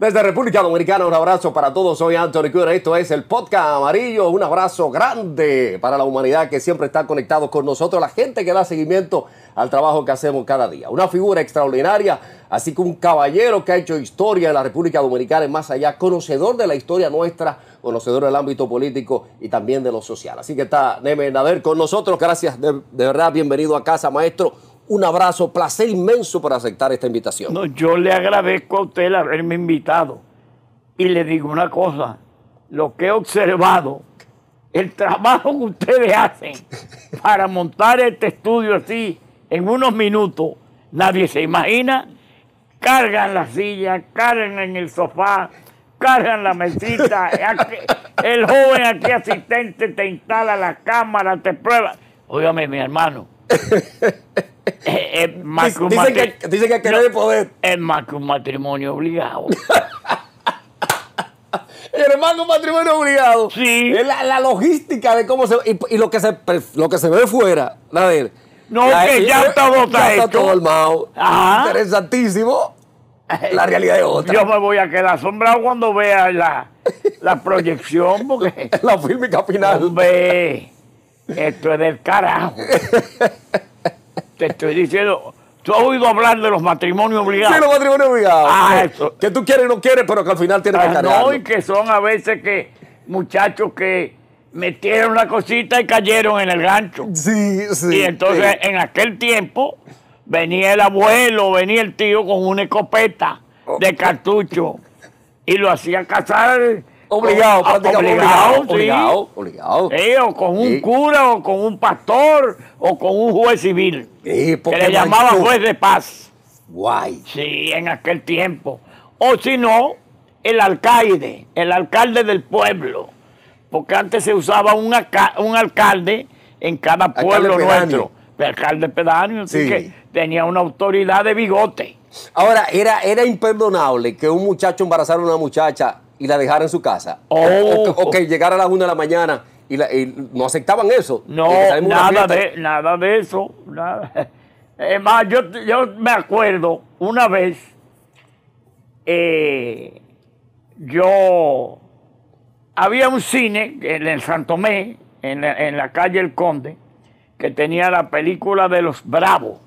Desde República Dominicana, un abrazo para todos. Soy Anthony Cura. Esto es el podcast amarillo. Un abrazo grande para la humanidad que siempre está conectado con nosotros, la gente que da seguimiento al trabajo que hacemos cada día. Una figura extraordinaria, así que un caballero que ha hecho historia en la República Dominicana y más allá, conocedor de la historia nuestra, conocedor del ámbito político y también de lo social. Así que está Neme Nader con nosotros. Gracias, de verdad, bienvenido a casa, maestro un abrazo, placer inmenso por aceptar esta invitación. yo le agradezco a usted haberme invitado. Y le digo una cosa, lo que he observado, el trabajo que ustedes hacen para montar este estudio así en unos minutos, nadie se imagina, cargan la silla, cargan en el sofá, cargan la mesita, el joven aquí asistente te instala la cámara, te prueba. Óigame, mi hermano. es más que un que, el poder. Es más que un matrimonio obligado. Hermano, un matrimonio obligado. Sí. Es la, logística de cómo se. Y, y, lo, que se, lo que se ve fuera, la No, que ya está, está todo Interesantísimo. La realidad es otra. Yo me voy a quedar asombrado cuando vea la, proyección, porque. la fílmica final. ve esto es del carajo te estoy diciendo. ¿Tú has oído hablar de los matrimonios obligados? Sí, los matrimonios obligados. Ah, eso. Que tú quieres y no quieres, pero que al final tienes que ah, cargarlo. No, y que son a veces que muchachos que metieron la cosita y cayeron en el gancho. Sí, sí. Y entonces en aquel tiempo venía el abuelo, venía el tío con una escopeta oh. de cartucho y lo hacía casar. Obligado, Obligado, obligado. o con un cura, o con un pastor, o con un juez civil. que le llamaba juez de paz. Guay. Sí, en aquel tiempo. O si no, el alcalde, el alcalde del pueblo. Porque antes se usaba un, un alcalde en cada pueblo nuestro. El alcalde pedáneo, así que tenía una autoridad de bigote. Ahora, era, era imperdonable que un muchacho embarazara a una muchacha y la dejara en su casa. Oh. o, que llegara a las una de la mañana y, no aceptaban eso. No, nada de, nada de eso. Es más, yo, me acuerdo una vez, eh, yo había un cine en el Santomé, en la, en la calle El Conde, que tenía la película de los Bravos.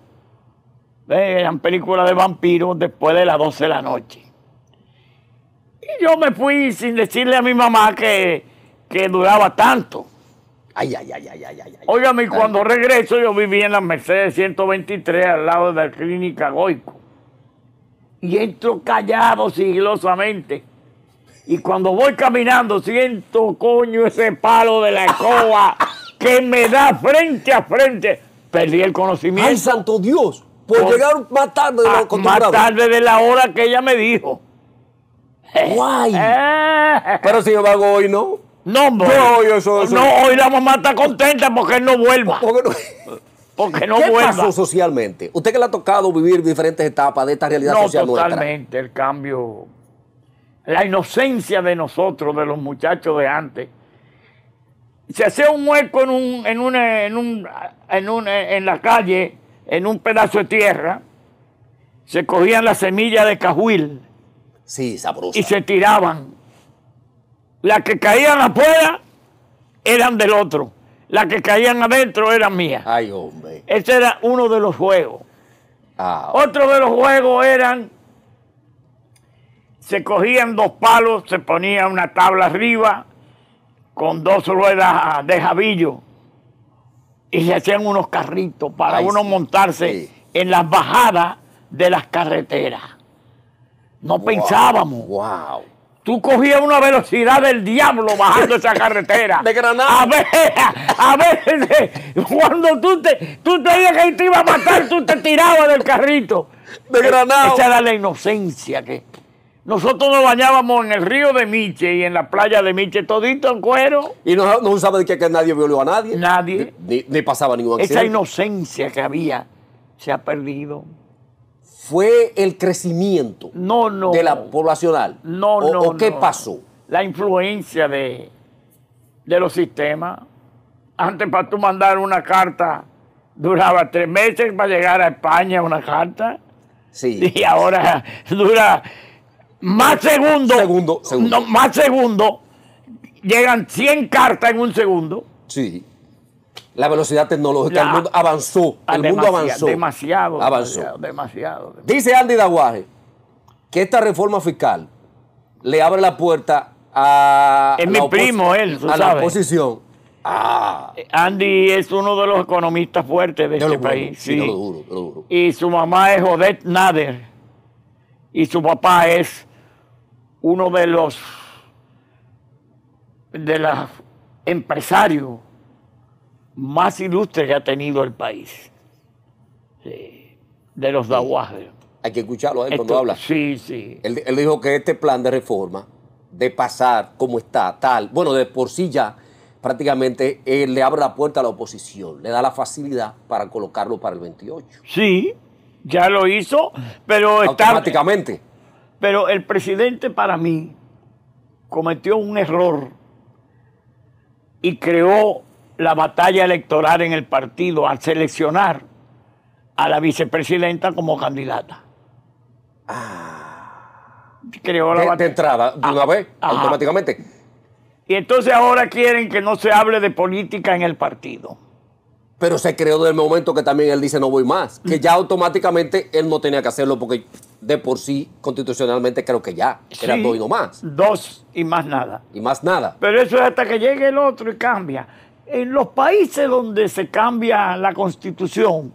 Eh, eran películas de vampiros después de las 12 de la noche yo me fui sin decirle a mi mamá que, duraba tanto. Ay, ay, ay, ay, ay, ay. Óigame, cuando regreso yo vivía en la Mercedes 123 al lado de la clínica Goico. Y entro callado sigilosamente. Y cuando voy caminando siento, coño, ese palo de la escoba que me da frente a frente. Perdí el conocimiento. ¡Ay, santo Dios! Por, llegar más de lo ah, Más tarde de la hora que ella me dijo. ¡Guay! Eh. Pero yo vago hoy no. No, hombre. No, no, hoy la mamá está contenta porque él no vuelva. Porque no, porque ¿Qué pasó socialmente? Usted que le ha tocado vivir diferentes etapas de esta realidad no, social totalmente, el cambio, la inocencia de nosotros, de los muchachos de antes. Se hacía un hueco en un, en en un, en un, en la calle, en un pedazo de tierra, se cogían las semillas de cajuil Sí, sabrosa. Y se tiraban. Las que caían afuera eran del otro. Las que caían adentro eran mías. Ay, hombre. Ese era uno de los juegos. Ah. otro de los juegos eran. Se cogían dos palos, se ponía una tabla arriba con dos ruedas de jabillo y se hacían unos carritos para uno montarse en las bajadas de las carreteras. No pensábamos. Wow. Tú cogías una velocidad del diablo bajando esa carretera. De Granada. A ver, a ver, cuando tú te, tú te que te iba a matar, tú te tirabas del carrito. De eh, Granada. Esa era la inocencia que. Nosotros nos bañábamos en el río de Miche y en la playa de Miche, todito en cuero. Y no, no sabes que, que, nadie violó a nadie. Nadie. Ni, pasaba ningún accidente. Esa inocencia que había se ha perdido fue el crecimiento de la poblacional? No, o, no. qué pasó? La influencia de, de los sistemas. Antes para tú mandar una carta duraba tres meses para llegar a España una carta. Sí. Y ahora dura más segundos. Segundo, segundo. más segundos. Llegan 100 cartas en un segundo. Sí la velocidad tecnológica. el mundo avanzó. el ah, mundo avanzó. Demasiado. Avanzó. Demasiado, Dice Andy Daguaje que esta reforma fiscal le abre la puerta a. Es mi primo, él, a la oposición. Ah. Eh, Andy es uno de los economistas fuertes de este país. Sí, Lo duro, lo duro. Y su mamá es Odette Nader. Y su papá es uno de los de los empresarios más ilustre que ha tenido el país, sí, de los daguajes. Hay que escucharlo a cuando habla. Sí, sí. Él, dijo que este plan de reforma, de pasar como está, tal, bueno, de por sí ya, prácticamente le abre la puerta a la oposición, le da la facilidad para colocarlo para el 28. Sí, ya lo hizo, pero está... Prácticamente. Pero el presidente para mí cometió un error y creó la batalla electoral en el partido al seleccionar a la vicepresidenta como candidata. Ah. Creó la de, entrada, de una vez, automáticamente. Y entonces ahora quieren que no se hable de política en el partido. Pero se creó desde el momento que también él dice no voy más, que mm. ya automáticamente él no tenía que hacerlo porque de por sí constitucionalmente creo que ya era dos y no más. Dos y más nada. Y más nada. Pero eso es hasta que llegue el otro y cambia en los países donde se cambia la constitución,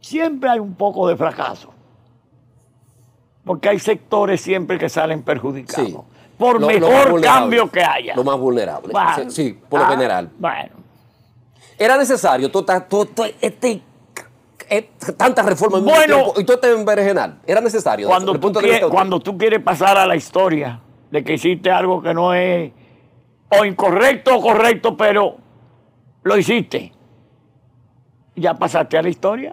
siempre hay un poco de fracaso. Porque hay sectores siempre que salen perjudicados. Por mejor cambio que haya. Lo más vulnerable. sí, por lo ah, general. Bueno. Era necesario todo, tota, tota, este, e, tantas reformas bueno, y todo este envergenal. Era necesario. Cuando, cuando tú quieres pasar a la historia de que hiciste algo que no es o incorrecto o correcto, pero lo hiciste. Ya pasaste a la historia.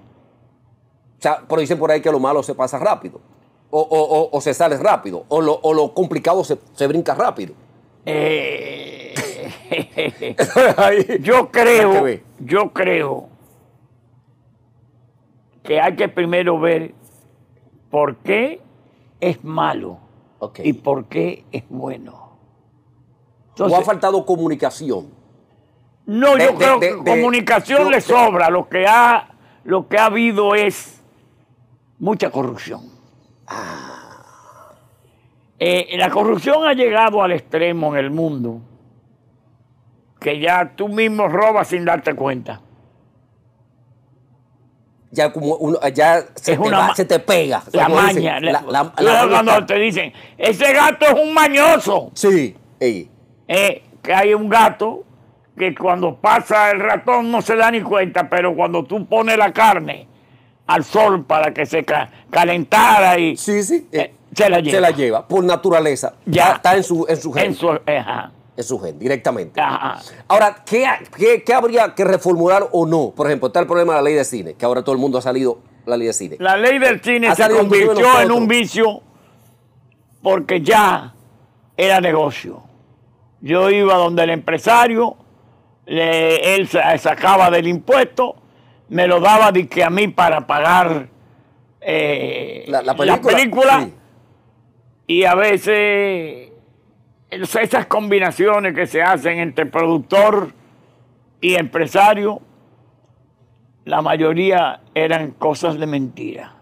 O sea, pero dicen por ahí que lo malo se pasa rápido. O, se sale rápido. O lo, complicado se, brinca rápido. Eh, yo creo, yo creo que hay que primero ver por qué es malo y por qué es bueno. ¿O ha faltado comunicación? No, yo creo que comunicación le sobra. Lo que, ha, lo que ha habido es mucha corrupción. Ah. Eh, la corrupción ha llegado al extremo en el mundo que ya tú mismo robas sin darte cuenta. Ya como uno, ya se, te pega. La maña. cuando te dicen, ese gato es un mañoso. Sí. Y eh, que hay un gato que cuando pasa el ratón no se da ni cuenta, pero cuando tú pones la carne al sol para que se calentara y eh, eh, se, la lleva. por naturaleza. Ya, está en su, en su gen. En su, directamente. Ahora, ¿qué, ¿qué, habría que reformular o no? Por ejemplo, está el problema de la ley de cine, que ahora todo el mundo ha salido la ley de cine. La ley del cine se convirtió en un vicio porque ya era negocio. Yo iba donde el empresario, él sacaba del impuesto, me lo daba de que a mí para pagar eh, la, película. Y a veces esas combinaciones que se hacen entre productor y empresario, la mayoría eran cosas de mentira.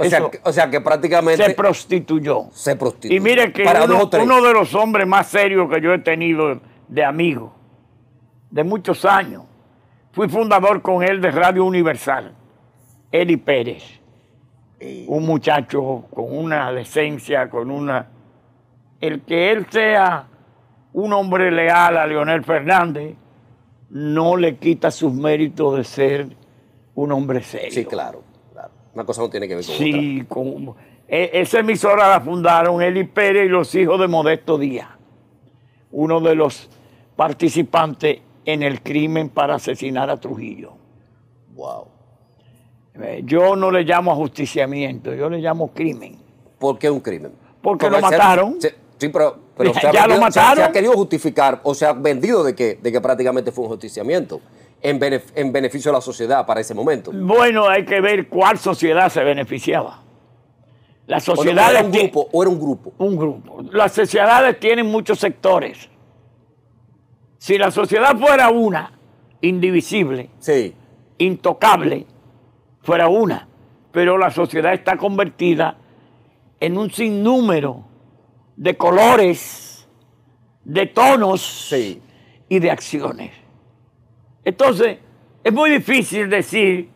O, sea, que, prácticamente... Se prostituyó. Se prostituyó. Y mire que uno, uno de los hombres más serios que yo he tenido de amigo, de muchos años, fui fundador con él de Radio Universal, Eli Pérez. Un muchacho con una decencia, con una... El que él sea un hombre leal a Leonel Fernández no le quita sus méritos de ser un hombre serio. Sí, claro cosa no tiene que ver con sí, e-, esa emisora la fundaron Eli Pérez y los hijos de Modesto Díaz, uno de los participantes en el crimen para asesinar a Trujillo. Wow. Eh, yo no le llamo ajusticiamiento, yo le llamo crimen. ¿Por qué un crimen? Porque, lo mataron. sí, pero, ya, se lo mataron. ha querido justificar o se ha vendido de que, de que prácticamente fue un justiciamiento en, beneficio de la sociedad para ese momento. Bueno, hay que ver cuál sociedad se beneficiaba. La sociedad era un grupo, o era un grupo. Un grupo. Las sociedades tienen muchos sectores. Si la sociedad fuera una, indivisible, intocable, fuera una, pero la sociedad está convertida en un sinnúmero de colores, de tonos y de acciones. Entonces, es muy difícil decir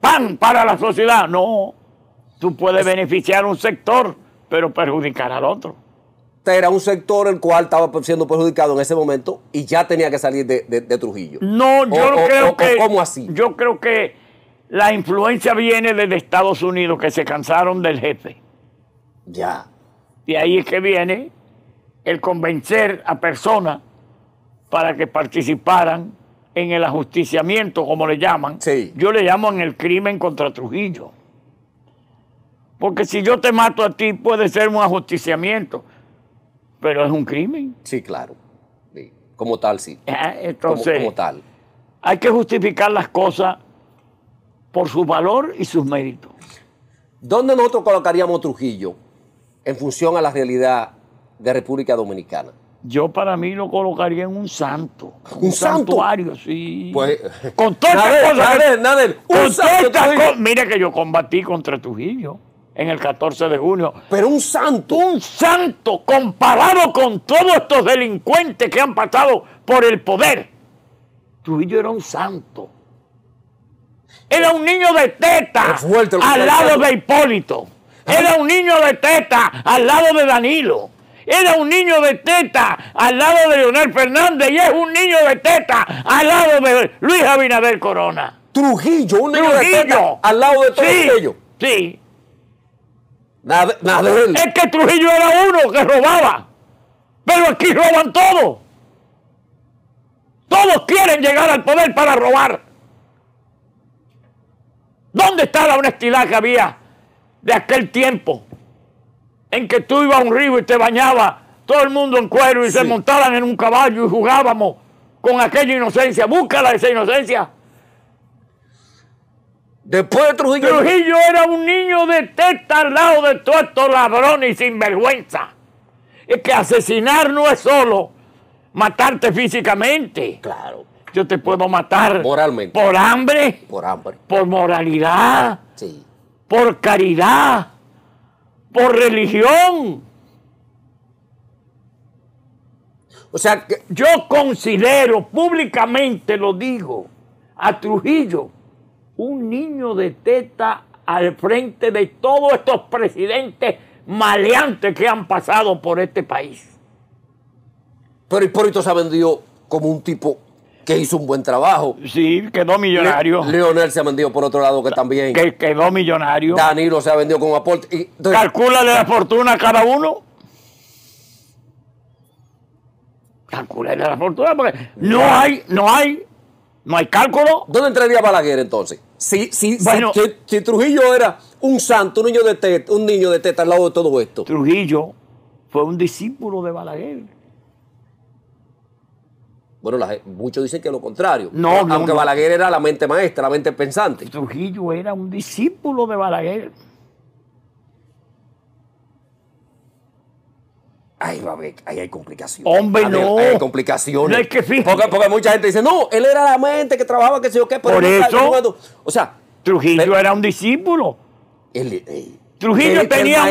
pan para la sociedad. No, tú puedes beneficiar a un sector, pero perjudicar al otro. Era un sector el cual estaba siendo perjudicado en ese momento y ya tenía que salir de, Trujillo. No, yo creo que. ¿Cómo así? Yo creo que la influencia viene desde Estados Unidos, que se cansaron del jefe. Ya. Y ahí es que viene el convencer a personas para que participaran en el ajusticiamiento, como le llaman, yo le llamo en el crimen contra Trujillo. Porque si yo te mato a ti puede ser un ajusticiamiento, pero es un crimen. Sí, claro. Como tal, sí. Ah, entonces, tal. Hay que justificar las cosas por su valor y sus méritos. ¿Dónde nosotros colocaríamos Trujillo en función a la realidad de República Dominicana? Yo para mí lo colocaría en un santo. ¿Un, santuario, sí. Pues, con todas las cosas. Nader, Mira que yo combatí contra Trujillo en el 14 de junio. Pero un santo. Un santo comparado con todos estos delincuentes que han pasado por el poder. Trujillo era un santo. Era un niño de teta al lado de Hipólito. Era un niño de teta al lado de Danilo. Era un niño de teta al lado de Leonel Fernández y es un niño de teta al lado de Luis Abinader Corona. Trujillo, un niño de teta al lado de todos sí, ellos. Sí. Es que Trujillo era uno que robaba. Pero aquí roban todos. Todos quieren llegar al poder para robar. ¿Dónde está la honestidad que había de aquel tiempo? en que tú ibas a un río y te bañaba todo el mundo en cuero y se montaban en un caballo y jugábamos con aquella inocencia. Búscala esa inocencia. Después de Trujillo. Trujillo era un niño de al lado de todos estos ladrones y sinvergüenza. Es que asesinar no es solo matarte físicamente. Claro. Yo te puedo matar. Moralmente. Por hambre. Por hambre. Por moralidad. Sí. Por caridad por religión. O sea, que yo considero, públicamente lo digo, a Trujillo un niño de teta al frente de todos estos presidentes maleantes que han pasado por este país. Pero Hipólito se ha vendido como un tipo que hizo un buen trabajo. Sí, quedó millonario. Lionel Leonel se ha vendido por otro lado que también. Que quedó millonario. Danilo se ha vendido con aporte. Y, de la fortuna a cada uno. de la fortuna porque no hay, no hay, no hay cálculo. ¿Dónde entraría Balaguer entonces? Si, si, si, Trujillo era un santo, un niño de teta, un niño de teta al lado de todo esto. Trujillo fue un discípulo de Balaguer. Bueno, muchos dicen que lo contrario. No, Aunque Balaguer era la mente maestra, la mente pensante. Trujillo era un discípulo de Balaguer. Ahí va a ver, ahí hay complicaciones. Hombre, no. hay complicaciones. No es que porque, porque, mucha gente dice, no, él era la mente que trabajaba, que sé yo qué. Por eso. o sea. Trujillo era un discípulo. Trujillo tenía.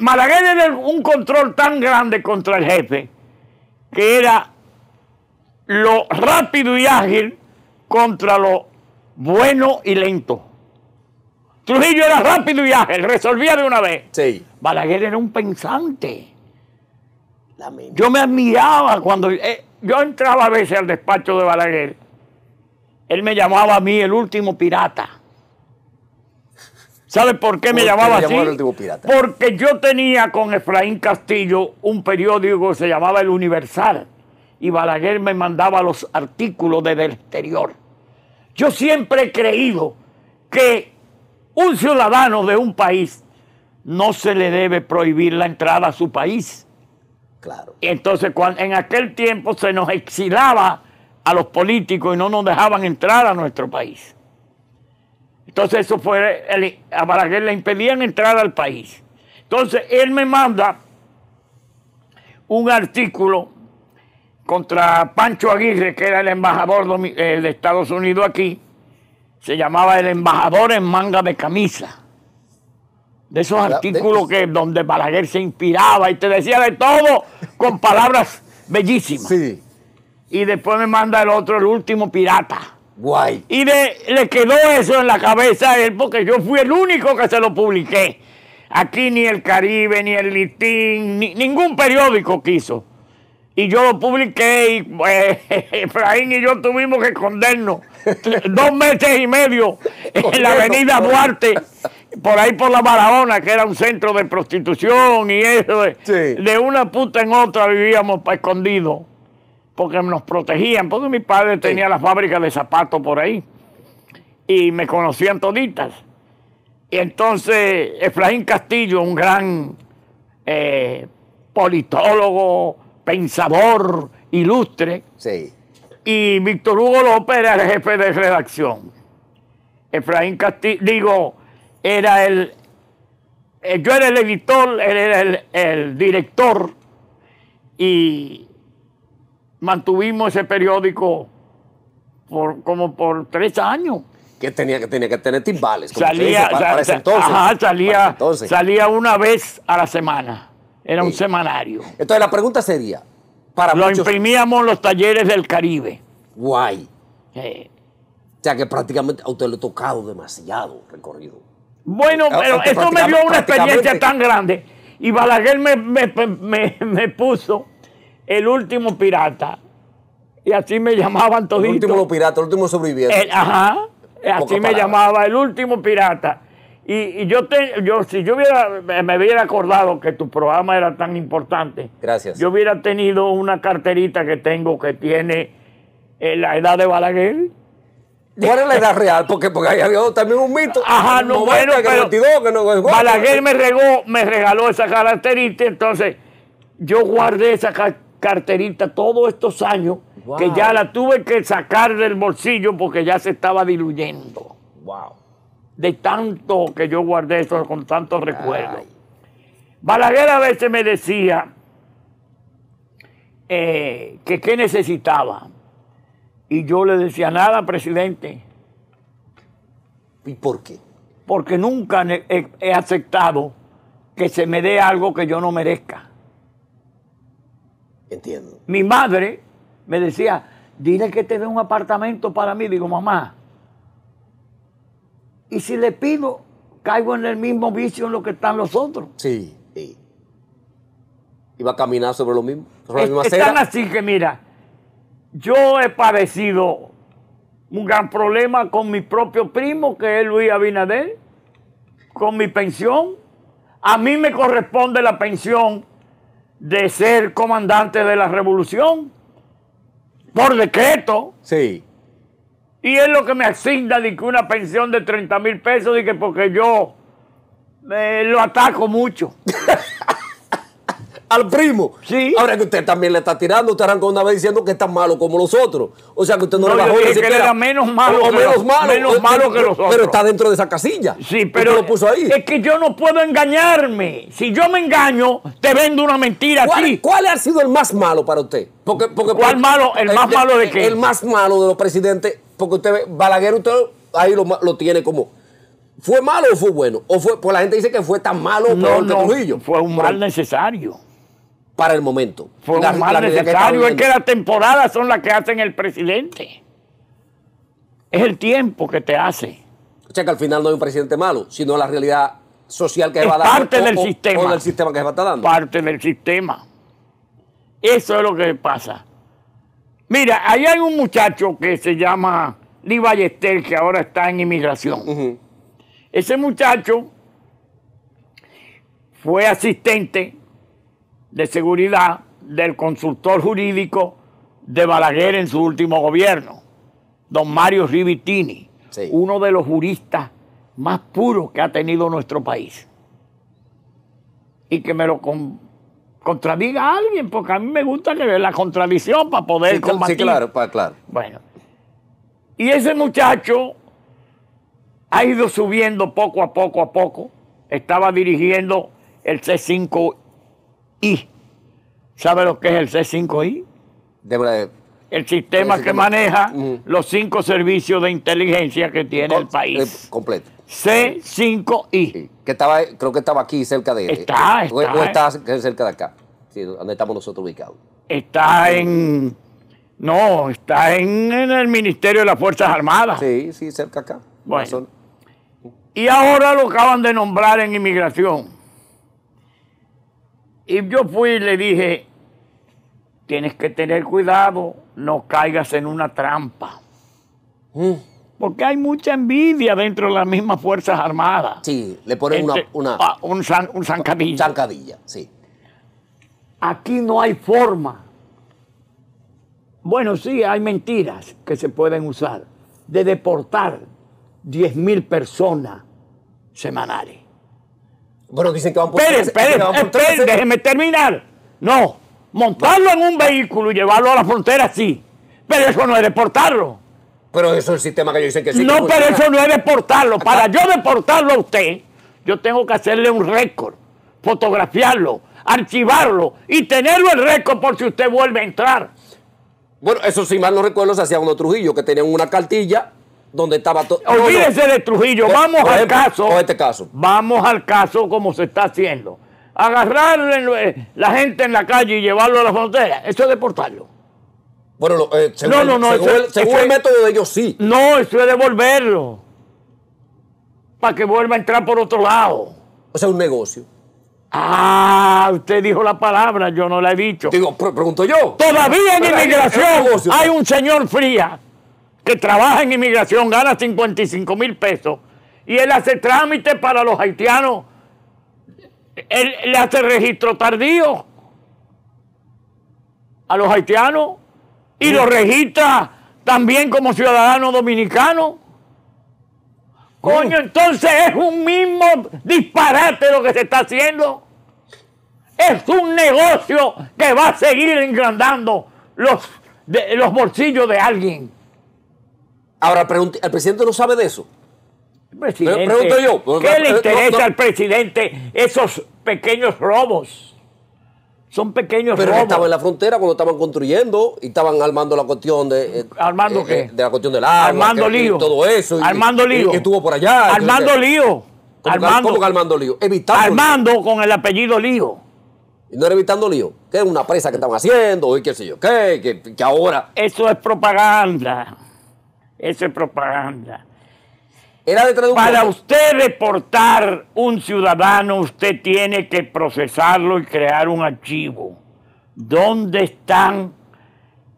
Malaguer era un control tan grande contra el jefe que era lo rápido y ágil contra lo bueno y lento. Trujillo era rápido y ágil, resolvía de una vez. Balaguer era un pensante. yo me admiraba cuando eh, yo entraba a veces al despacho de Balaguer. Él me llamaba a mí el último pirata. ¿Sabe por qué me llamaba así? Porque yo tenía con Efraín Castillo un periódico que se llamaba El Universal y Balaguer me mandaba los artículos desde el exterior. Yo siempre he creído que un ciudadano de un país no se le debe prohibir la entrada a su país. Claro. entonces cuando, en aquel tiempo se nos exilaba a los políticos y no nos dejaban entrar a nuestro país. Entonces eso fue, a Balaguer le impedían entrar al país. Entonces él me manda un artículo contra Pancho Aguirre, que era el embajador eh, de Estados Unidos aquí, se llamaba el embajador en manga de camisa. De esos artículos que, donde Balaguer se inspiraba y te decía de todo con palabras bellísimas. Y después me manda el otro, el último pirata. Guay. Y le quedó eso en la cabeza a él porque yo fui el único que se lo publiqué. Aquí ni el Caribe, ni el Litín, ni, ningún periódico quiso y yo lo publiqué y eh, Efraín y yo tuvimos que escondernos dos meses y medio en la avenida Duarte, por ahí por la Barahona, que era un centro de prostitución y eso. Eh. De, una puta en otra vivíamos para escondidos, porque nos protegían, porque mi padre tenía la fábrica de zapatos por ahí y me conocían toditas. Y entonces Efraín Castillo, un gran eh, politólogo, pensador ilustre. Sí. Y Víctor Hugo López era el jefe de redacción. Efraín Castillo, digo, era el, eh, yo era el editor, él era el, director y mantuvimos ese periódico por, como por tres años. Que tenía que, tenía que tener timbales. salía una vez a la semana. Era un semanario. Entonces la pregunta sería, para Lo imprimíamos en los talleres del Caribe. Guay. O sea que prácticamente a usted le ha tocado demasiado recorrido. Bueno, ah, pero eso me dio una experiencia tan grande. Y Balaguer me, puso el último pirata. Y así me llamaban toditos. El último pirata, el último sobreviviente. ajá. Así me llamaba el último pirata. Y, yo, te, yo, si yo hubiera, me hubiera acordado que tu programa era tan importante, Gracias. yo hubiera tenido una carterita que tengo que tiene eh, la edad de Balaguer. ¿Cuál es la edad real? Porque, porque ahí había también un mito. Ajá, no, bueno, este Balaguer me, regó, me regaló esa carterita, entonces yo guardé esa carterita todos estos años, que ya la tuve que sacar del bolsillo porque ya se estaba diluyendo. ¡Wow! de tanto que yo guardé eso con tantos recuerdos. Balaguer a veces me decía eh, que qué necesitaba. Y yo le decía, nada, presidente. ¿Y por qué? Porque nunca he, he aceptado que se me dé algo que yo no merezca. Entiendo. Mi madre me decía, dile que te dé un apartamento para mí. Digo, mamá, y si le pido, caigo en el mismo vicio en lo que están los otros. Sí. Y va a caminar sobre lo mismo. la están así que mira, yo he padecido un gran problema con mi propio primo, que es Luis Abinader, con mi pensión. A mí me corresponde la pensión de ser comandante de la revolución por decreto. Sí. Y es lo que me asigna de que una pensión de 30 mil pesos, de que porque yo lo ataco mucho. Al primo. Sí. Ahora que usted también le está tirando, usted arrancó una vez diciendo que es tan malo como los otros. O sea que usted no, lo le bajó yo Que era menos malo. menos, malo, menos eh, malo que, los otros. Pero está dentro de esa casilla. Sí, pero. lo puso ahí. Es que yo no puedo engañarme. Si yo me engaño, te vendo una mentira ¿Cuál, aquí. ¿Cuál ha sido el más malo para usted? Porque, porque, ¿Cuál malo? el eh, más malo de eh, qué? El más malo de los presidentes porque usted ve, Balaguer usted ahí lo, tiene como... ¿Fue malo o fue bueno? O fue, pues la gente dice que fue tan malo o no, Trujillo. Fue un mal necesario. Para el momento. Fue un mal necesario. es que las temporadas son las que hacen el presidente. Es el tiempo que te hace. O sea que al final no hay un presidente malo, sino la realidad social que es va a dar. Parte del sistema. del sistema que se va dando. Parte del sistema. Eso es lo que pasa. Mira, ahí hay un muchacho que se llama Lee Ballester, que ahora está en inmigración. Ese muchacho fue asistente de seguridad del consultor jurídico de Balaguer en su último gobierno, don Mario Rivitini, uno de los juristas más puros que ha tenido nuestro país. Y que me lo contradiga a alguien, porque a mí me gusta que la contradicción para poder combatir. Sí, claro, para, claro. Bueno. Y ese muchacho ha ido subiendo poco a poco a poco. Estaba dirigiendo el C5I. ¿Sabe lo que es el C5I? De eh, el sistema que maneja los cinco servicios de inteligencia que tiene el país. Eh, completo. C5I. Que estaba, creo que estaba aquí cerca de. Está, eh, está. O, eh. está cerca de acá, sí, donde estamos nosotros ubicados. Está en. No, está en, el Ministerio de las Fuerzas Armadas. Sí, sí, cerca acá. Bueno. Y ahora lo acaban de nombrar en inmigración. Y yo fui y le dije, tienes que tener cuidado, no caigas en una trampa. Mm. Porque hay mucha envidia dentro de las mismas Fuerzas Armadas. Sí, le ponen una, ah, un, san, un zancadilla. sí. Aquí no hay forma. Bueno, sí, hay mentiras que se pueden usar. De deportar 10.000 personas semanales. Bueno, dicen que van por... Esperen, déjenme terminar. No, montarlo en un vehículo y llevarlo a la frontera, sí. Pero eso no es deportarlo. Pero eso es el sistema que yo dicen que sí. No, pero eso no es deportarlo. Para yo deportarlo a usted, yo tengo que hacerle un récord, fotografiarlo, archivarlo y tenerlo el récord por si usted vuelve a entrar. Bueno, eso si mal no recuerdo se hacía uno Trujillo, que tenía una cartilla donde estaba todo. Olvídese de Trujillo, vamos al caso. este caso. Vamos al caso como se está haciendo. Agarrarle eh, la gente en la calle y llevarlo a la frontera, eso es deportarlo. Bueno, según, el, método de ellos sí. No, eso es devolverlo. Para que vuelva a entrar por otro lado. O sea, un negocio. Ah, usted dijo la palabra, yo no la he dicho. Digo, pregunto yo. Todavía en inmigración hay un señor fría que trabaja en inmigración, gana 55 mil pesos y él hace trámite para los haitianos. Él le hace registro tardío a los haitianos y lo registra también como ciudadano dominicano. Coño, oh. entonces es un mismo disparate lo que se está haciendo. Es un negocio que va a seguir engrandando los, los bolsillos de alguien. Ahora, el presidente no sabe de eso. Presidente, Pregunto yo. ¿Qué le interesa al presidente esos pequeños robos? son pequeños Pero estaban en la frontera cuando estaban construyendo y estaban armando la cuestión de. Eh, ¿Armando eh, qué? Eh, de la cuestión del agua. Armando lío. Y todo eso. Armando lío. Que estuvo por allá. Armando lío. ¿Cómo que Armando lío? Evitando. Armando con el apellido lío. Y no era evitando lío. Que es una presa que estaban haciendo y qué sé yo. ¿Qué? que ahora. Eso es propaganda. Eso es propaganda. Para usted reportar un ciudadano, usted tiene que procesarlo y crear un archivo. ¿Dónde están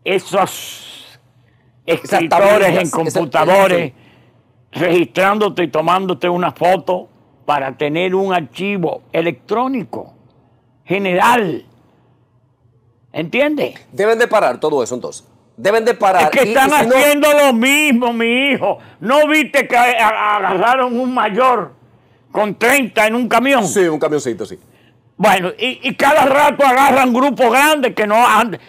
esos escritores en computadores registrándote y tomándote una foto para tener un archivo electrónico general? ¿Entiende? Deben de parar todo eso entonces deben de parar. Es que están haciendo lo mismo, mi hijo. ¿No viste que agarraron un mayor con 30 en un camión? Sí, un camioncito, sí. Bueno, y, cada rato agarran grupos grandes que no antes,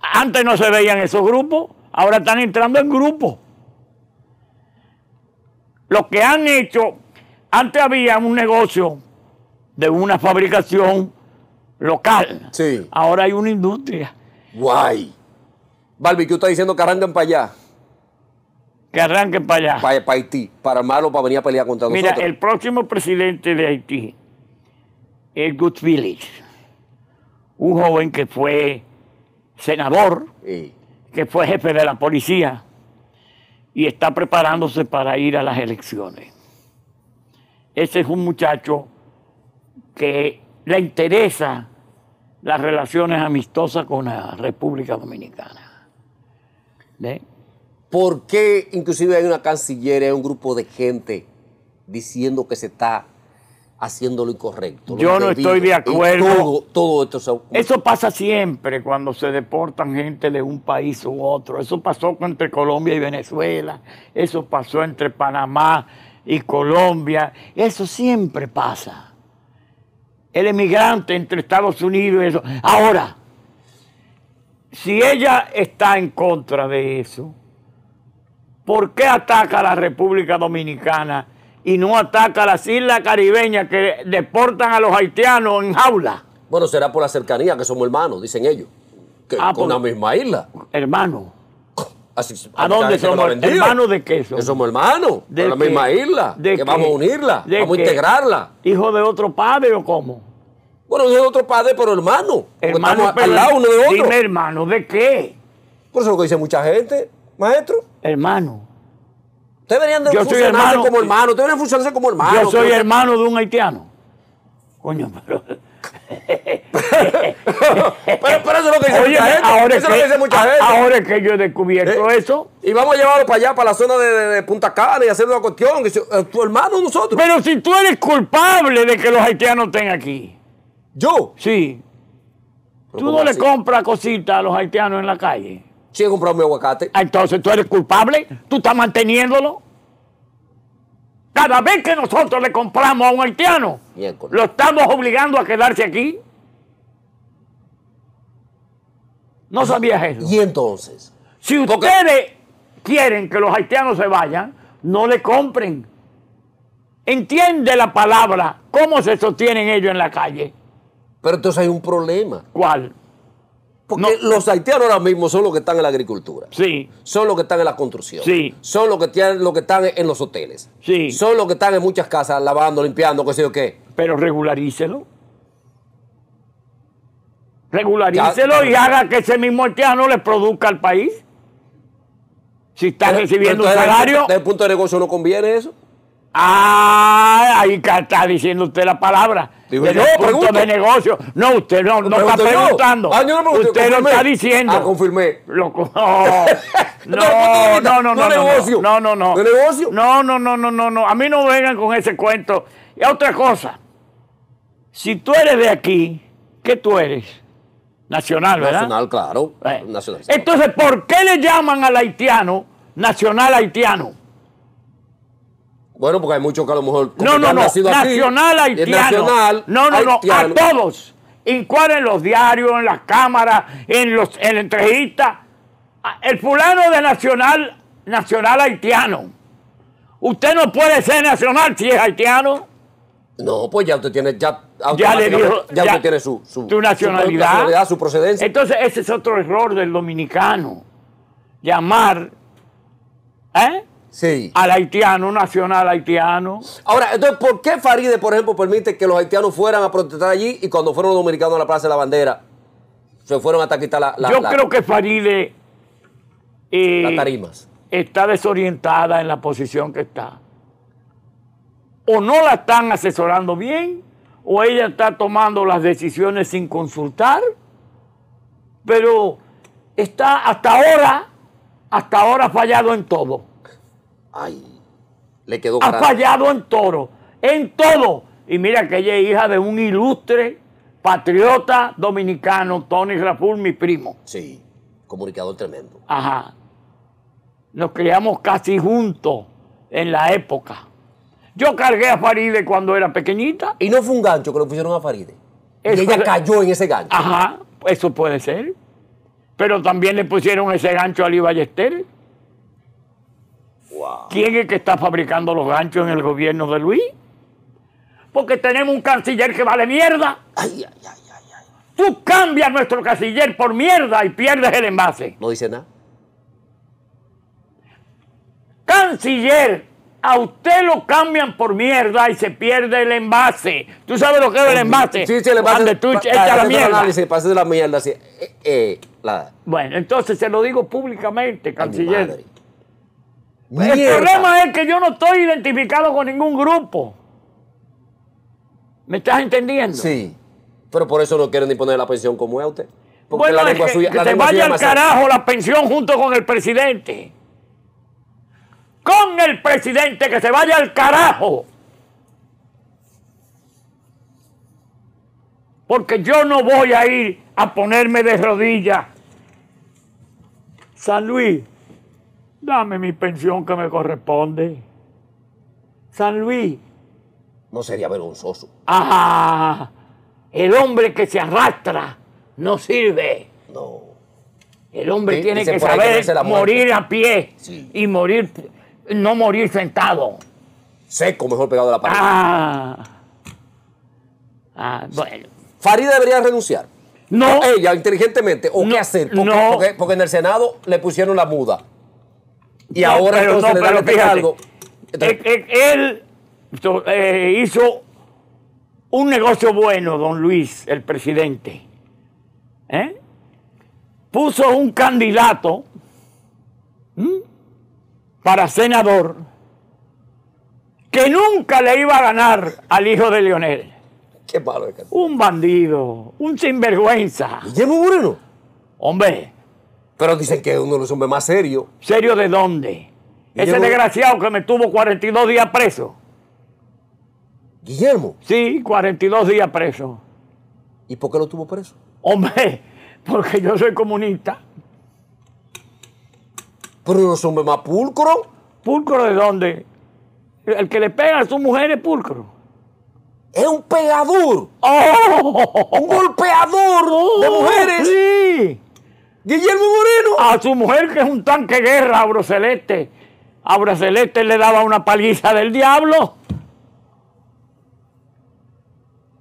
antes no se veían esos grupos, ahora están entrando en grupos. Lo que han hecho, antes había un negocio de una fabricación local. Sí. Ahora hay una industria. Guay. ¿qué está diciendo que arranquen para allá. Que arranquen para allá. Para, Haití, para armarlo, para venir a pelear contra nosotros. Mira, el próximo presidente de Haití es Good Village, un joven que fue senador, que fue jefe de la policía y está preparándose para ir a las elecciones. Ese es un muchacho que le interesa las relaciones amistosas con la República Dominicana. ¿Eh? ¿Por qué inclusive hay una canciller, hay un grupo de gente diciendo que se está haciendo lo incorrecto? Yo no estoy de acuerdo. Todo, esto Eso pasa siempre cuando se deportan gente de un país u otro. Eso pasó entre Colombia y Venezuela. Eso pasó entre Panamá y Colombia. Eso siempre pasa. El emigrante entre Estados Unidos y eso. Ahora, si ella está en contra de eso, ¿por qué ataca a la República Dominicana y no ataca a las islas caribeñas que deportan a los haitianos en jaula? Bueno, será por la cercanía, que somos hermanos, dicen ellos. Que, ah, con la pues, misma isla. Hermano. ¿A dónde somos hermanos de qué somos? Que somos hermanos, de, la misma isla, que, vamos a unirla, vamos a integrarla. ¿Hijo de otro padre o cómo? Bueno, es otro padre, pero hermano. Hermano, al lado uno de otro. Dime, hermano, ¿de qué? Por eso es lo que dice mucha gente, maestro. Hermano. Ustedes deberían de yo hermano, como hermano. Ustedes deberían funcionarse como hermano. Yo soy hermano de un haitiano. Coño, pero... pero, eso es lo que dice mucha gente. Ahora eso es que, lo que dice mucha gente. Ahora que yo he descubierto eh, eso. Y vamos a llevarlo para allá, para la zona de, Punta Cana y hacer una cuestión. Eh, tu hermano, nosotros. Pero si tú eres culpable de que los haitianos estén aquí. ¿Yo? Sí. ¿Tú no le compras cositas a los haitianos en la calle? Sí, he comprado mi aguacate. Ah, entonces tú eres culpable, tú estás manteniéndolo. Cada vez que nosotros le compramos a un haitiano, lo estamos obligando a quedarse aquí. No sabías eso. ¿Y entonces? Si ustedes quieren que los haitianos se vayan, no le compren. Entiende la palabra, cómo se sostienen ellos en la calle. Pero entonces hay un problema. ¿Cuál? Porque los haitianos ahora mismo son los que están en la agricultura. Sí. Son los que están en la construcción. Sí. Son los que, tienen, que están en los hoteles. Sí. Son los que están en muchas casas lavando, limpiando, qué sé yo qué. Pero regularícelo. Regularícelo y haga que ese mismo haitiano le produzca al país. Si está recibiendo un salario. Desde el punto de negocio no conviene eso. Ah, ahí está diciendo usted la palabra. de no, de negocio. No, usted no, no está preguntando. Ah, no usted lo está diciendo. Ah, confirmé. no. no, no, no, no, no, no, no, ¿De negocio? No, no, no, no, no, A mí no vengan con ese cuento. Y otra cosa. Si tú eres de aquí, ¿qué tú eres? Nacional, ¿verdad? Nacional, claro. Eh. Entonces, ¿por qué le llaman al haitiano nacional haitiano? Bueno, porque hay muchos que a lo mejor. No, no, no. Nacional haitiano. no, no, no. A todos. ¿Y cuál en los diarios, en las cámaras, en los en entrevistas? Ah, el fulano de Nacional, Nacional haitiano. Usted no puede ser nacional si es haitiano. No, pues ya usted tiene, ya, ya, le dijo, ya, usted tiene su, nacionalidad. su, nacionalidad. su procedencia. Entonces, ese es otro error del dominicano. Llamar, ¿eh? al haitiano, nacional haitiano. Ahora, entonces, ¿por qué Faride, por ejemplo, permite que los haitianos fueran a protestar allí y cuando fueron los dominicanos a la Plaza de la Bandera se fueron hasta quitar la, Yo creo que Faride... Eh, tarimas. Está desorientada en la posición que está. O no la están asesorando bien, o ella está tomando las decisiones sin consultar, pero está hasta ahora, hasta ahora fallado en todo. Ay, le quedó Ha fallado en todo, en todo. Y mira que ella es hija de un ilustre patriota dominicano, Tony Raful, mi primo. Sí, comunicador tremendo. Ajá. Nos criamos casi juntos en la época. Yo cargué a Faride cuando era pequeñita. Y no fue un gancho que lo pusieron a Faride. y ella cayó en ese gancho. Ajá, eso puede ser. Pero también le pusieron ese gancho a Ali Ballester. ¿Quién es que está fabricando los ganchos en el gobierno de Luis? Porque tenemos un canciller que vale mierda. Ay, ay, ay, ay, Tú cambias nuestro canciller por mierda y pierdes el envase. No dice nada. Canciller, a usted lo cambian por mierda y se pierde el envase. ¿Tú sabes lo que es el envase? Sí, sí, el envase. Cuando la mierda. de eh, eh, la mierda, Bueno, entonces se lo digo públicamente, canciller. El problema es que yo no estoy identificado con ningún grupo. ¿Me estás entendiendo? Sí. Pero por eso no quieren ni poner la pensión como es usted. que, se vaya al carajo la pensión junto con el presidente. Con el presidente, que se vaya al carajo. Porque yo no voy a ir a ponerme de rodillas. San Luis, Dame mi pensión que me corresponde. San Luis. No sería vergonzoso. ¡Ah! El hombre que se arrastra no sirve. No. El hombre tiene que saber morir a pie y morir, no morir sentado. Seco, mejor pegado a la pared. Ah. Ah, bueno. Farida debería renunciar. No. ella, inteligentemente. ¿O qué hacer? no. porque en el Senado le pusieron la muda. Y ahora pero él, hizo un negocio bueno, don Luis, el presidente. ¿eh? Puso un candidato para senador que nunca le iba a ganar al hijo de Leonel. Qué malo Un bandido, un sinvergüenza. ¿Guillermo Moreno? Hombre, pero dicen que es uno de los hombres más serios. ¿Serio de dónde? Ese desgraciado que me tuvo 42 días preso. ¿Guillermo? Sí, 42 días preso. ¿Y por qué lo tuvo preso? Hombre, porque yo soy comunista. Pero los hombre más pulcro. ¿Pulcro de dónde? El que le pega a su mujer es pulcro. Es un pegador. Oh. Un golpeador de ¡Oh! mujeres. Sí. Guillermo Moreno. A su mujer, que es un tanque guerra, a Celeste. A Celeste le daba una paliza del diablo.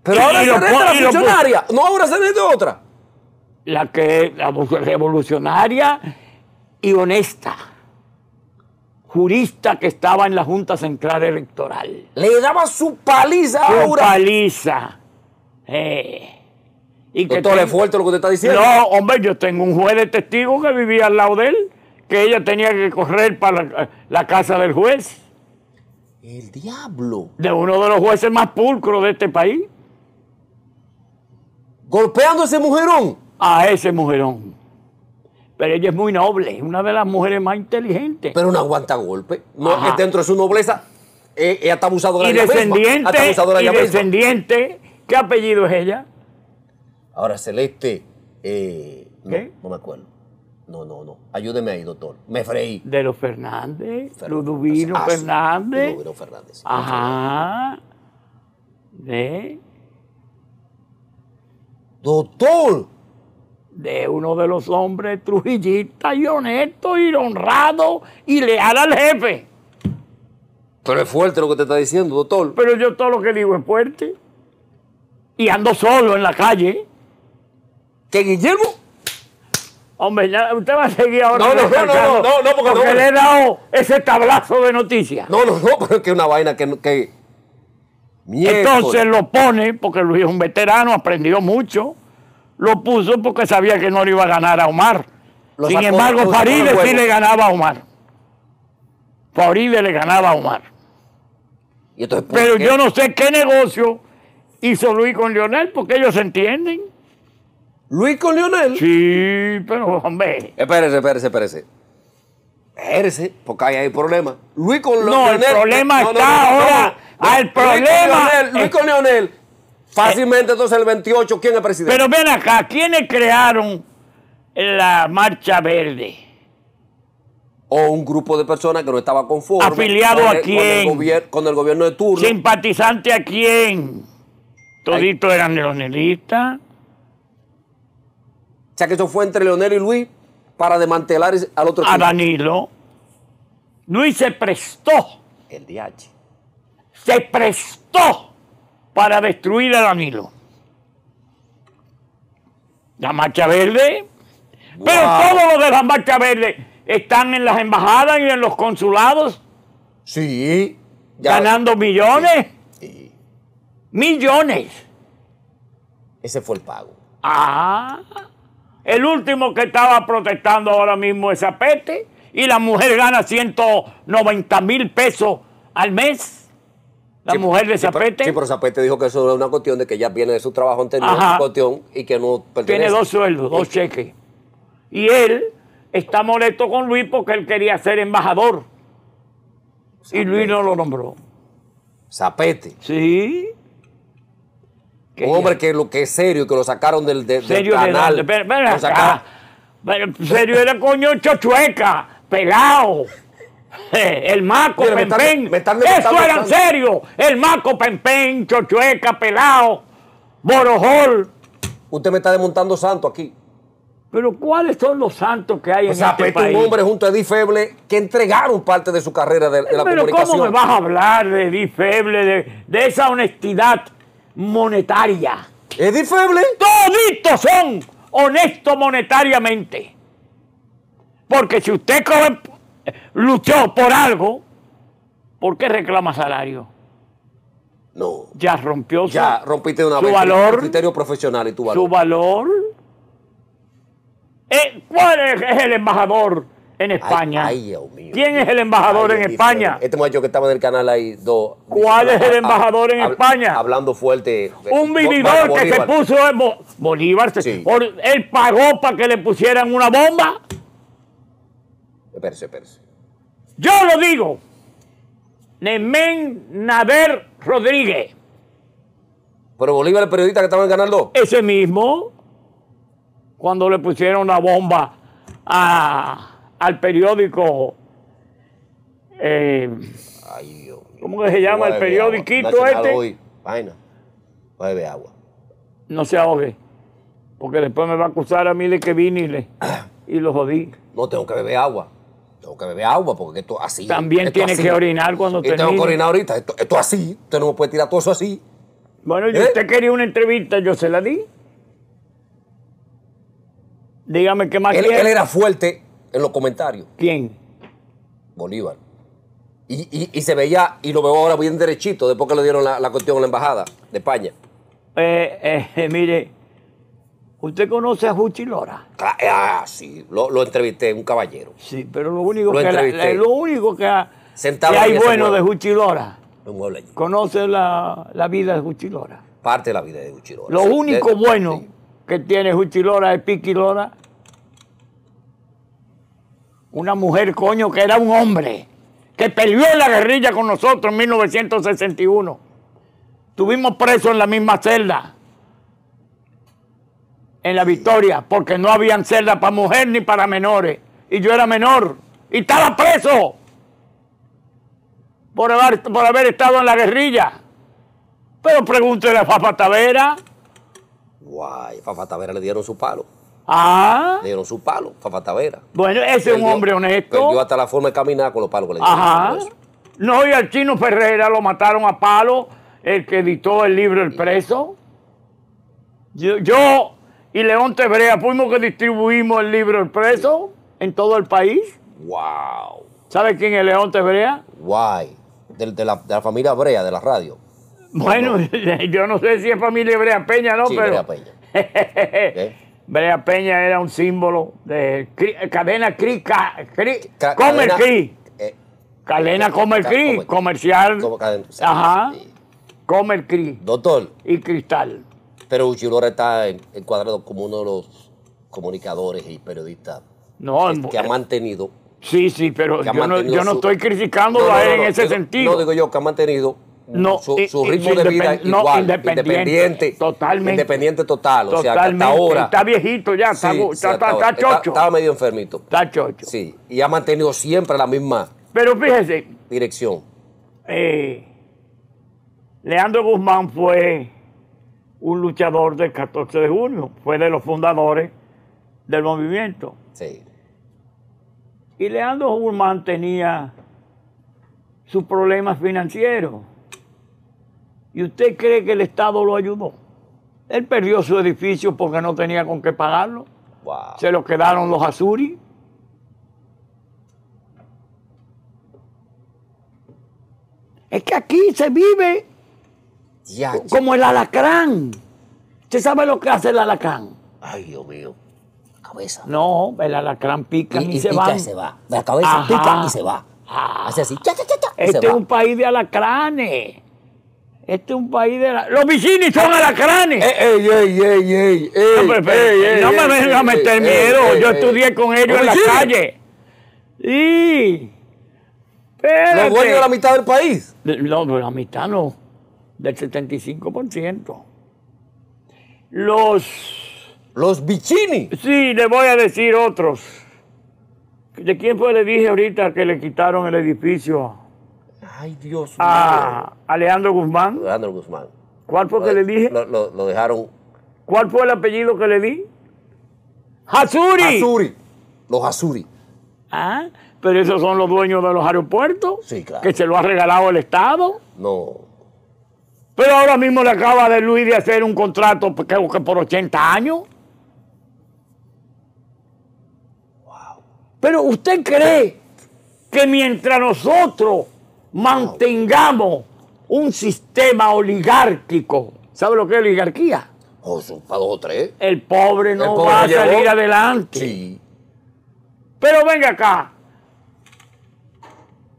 Pero ahora se la funcionaria. No, ahora se de otra. La que la revolucionaria y honesta. Jurista que estaba en la Junta Central Electoral. Le daba su paliza a Su paliza. Eh. Y que todo lo que usted está diciendo. No, hombre, yo tengo un juez de testigo que vivía al lado de él, que ella tenía que correr para la, casa del juez. El diablo. De uno de los jueces más pulcros de este país. Golpeando a ese mujerón. A ese mujerón. Pero ella es muy noble, es una de las mujeres más inteligentes. Pero no aguanta golpes dentro de su nobleza, ella eh, está eh, abusadora de la descendiente, descendiente, ¿qué apellido es ella? Ahora Celeste, eh, no, me acuerdo. No, no, no. Ayúdeme ahí, doctor. Me freí. De los Fernández. Fer Ludovino ah, Fernández. Sí. Fernández. Ajá. De. Doctor. De uno de los hombres trujillistas y honesto y honrado y leal al jefe. Pero es fuerte lo que te está diciendo, doctor. Pero yo todo lo que digo es fuerte. Y ando solo en la calle que Guillermo Hombre, usted va a seguir ahora. No, no, no, no, no, porque, le he dado ese tablazo de noticias. No, no, no, porque es una vaina que. Entonces lo pone, porque Luis es un veterano, aprendió mucho. Lo puso porque sabía que no le iba a ganar a Omar. Sin embargo, Faride sí le ganaba a Omar. Faride le ganaba a Omar. Pero yo no sé qué negocio hizo Luis con Lionel porque ellos se entienden. Luis con Leonel? Sí, pero hombre. Espérese, espérese, espérese. Espérese, porque ahí hay problemas. Luis con Lionel. No, el problema está ahora. el problema. Luis con Leonel. fácilmente entonces el 28, ¿quién es presidente? Pero ven acá, ¿quiénes crearon la Marcha Verde? o un grupo de personas que no estaba conforme. ¿Afiliado a quién? Con el, gobierno de turno. ¿Simpatizante a quién? Todito eran leonelistas sea que eso fue entre Leonel y Luis para desmantelar al otro A Danilo. Luis se prestó. El DH. Se prestó para destruir a Danilo. La marcha verde. Pero todos los de la marcha verde están en las embajadas y en los consulados. Sí. Ganando millones. Sí. Millones. Ese fue el pago. Ah. El último que estaba protestando ahora mismo es Zapete. Y la mujer gana 190 mil pesos al mes. La mujer de Zapete. Sí, pero Zapete dijo que eso era una cuestión de que ya viene de su trabajo anterior, cuestión, y que no pertenece. Tiene dos sueldos, dos cheques. Y él está molesto con Luis porque él quería ser embajador. Y Luis no lo nombró. Zapete. Sí. Un Hombre, que lo que es serio, que lo sacaron del, serio canal. serio era coño chochueca, pelado. El maco, pempen Eso era serio. El maco, pempen chochueca, pelado, borojol. Usted me está desmontando santo aquí. Pero ¿cuáles son los santos que hay en este, pues, este país? un hombre junto a Edith Feble que entregaron parte de su carrera de, la la Pero ¿cómo me vas a hablar de Edith Feble, de esa honestidad monetaria. ¿Es Toditos son honestos monetariamente. Porque si usted luchó por algo, ¿por qué reclama salario? No. Ya rompió su, ya rompiste una valor. Tu criterio profesional y tu valor. Su valor. Eh, ¿Cuál es el embajador en España. ¿Quién es el embajador en España? Este muchacho que estaba en el canal ahí, dos. ¿Cuál es el ah, embajador en ah, España? Hablando fuerte. Eh, Un vividor que se puso Bolívar. él pagó para que le pusieran una bomba. Espérese, espérese. Yo lo digo. Nemén Nader Rodríguez. Pero Bolívar, el periodista que estaba en el Canal 2. Ese mismo, cuando le pusieron una bomba a al periódico. Eh, ¿Cómo que se llama el periódico este? Hoy. Vaina. No bebe agua. No se ahogue. Porque después me va a acusar a mí de que vine y, lo jodí. No, tengo que beber agua. Tengo que beber agua porque esto así. También tiene que orinar cuando y tengo que orinar ahorita. Esto, esto así. Usted no me puede tirar todo eso así. Bueno, yo ¿Eh? usted quería una entrevista, yo se la di. Dígame qué más él, él era fuerte en los comentarios. ¿Quién? Bolívar. Y, y, se veía, y lo veo ahora bien derechito, después que le dieron la, cuestión a la embajada de España. Eh, eh, mire, ¿usted conoce a Juchi ah, ah, sí, lo, entrevisté, un caballero. Sí, pero lo único que, lo único que, hay bueno de Juchi Conoce la, vida de Juchi Parte de la vida de Juchi Lo único bueno que tiene Juchi es Piquilora... Una mujer, coño, que era un hombre, que peleó la guerrilla con nosotros en 1961. Tuvimos presos en la misma celda, en la victoria, porque no habían celda para mujer ni para menores. Y yo era menor y estaba preso por haber, por haber estado en la guerrilla. Pero pregúntele a Fafa Tavera. Guay, Fafa Tavera le dieron su palo. Ah. Le dieron su palo, tavera Bueno, ese es un hombre honesto. Perdió hasta la forma de caminar con los palos que le No, y al chino Ferreira lo mataron a palo, el que editó el libro El Preso. Yo, y León Tebrea fuimos que distribuimos el libro El Preso en todo el país. ¡Wow! ¿Sabe quién es León Tebrea? Guay. De, la, familia Brea, de la radio. Bueno, yo no sé si es familia Brea Peña, ¿no? Sí, pero... Peña. Brea Peña era un símbolo de eh, cadena CRI, Comer CRI. Eh, cadena eh, Comer CRI, comercial. Como ajá. Comer CRI. Doctor. Y Cristal. Pero Uchilora está encuadrado como uno de los comunicadores y periodistas no, que ha mantenido. Sí, sí, pero yo no, estoy criticándolo a él en ese sentido. No digo yo que ha mantenido no, su, eh, eh, ritmo de vida independiente, totalmente, independiente total, o ahora está viejito ya, está, chocho, estaba medio enfermito, está chocho, sí, y ha mantenido siempre la misma, pero fíjese, dirección. Eh, Leandro Guzmán fue un luchador del 14 de junio, fue de los fundadores del movimiento. Sí. Y Leandro Guzmán tenía sus problemas financieros. ¿Y usted cree que el Estado lo ayudó? Él perdió su edificio porque no tenía con qué pagarlo. Se lo quedaron los azuri. Es que aquí se vive como el alacrán. ¿Usted sabe lo que hace el alacrán? Ay, Dios mío. La cabeza. No, el alacrán pica y, se va. Y se La cabeza pica y se va. Ah. Hace así. este es un país de alacranes. Este es un país de la... Los bicinis son alacranes. Eh, ey, ey, ey, ey, No, me vengas a meter miedo. Yo estudié con ellos en la calle. Sí. Pero. ¿Los dueños de la mitad del país? No, no, la mitad no. Del 75%. Los... Los bichini. Sí, le voy a decir otros. ¿De quién fue le dije ahorita que le quitaron el edificio Ay, Dios. A Alejandro Guzmán. Alejandro Guzmán. ¿Cuál fue lo, que le dije? Lo, dejaron. ¿Cuál fue el apellido que le di? ¡Hazuri! ¡Hazuri! Los Hazuri. Ah, pero esos son los dueños de los aeropuertos. Sí, claro. Que se lo ha regalado el Estado. No. Pero ahora mismo le acaba de Luis de hacer un contrato, pues, que por 80 años. Wow. Pero usted cree que mientras nosotros mantengamos un sistema oligárquico. ¿Sabe lo que es oligarquía? Oh, o dos tres. El pobre no va a salir adelante. Sí. Pero venga acá.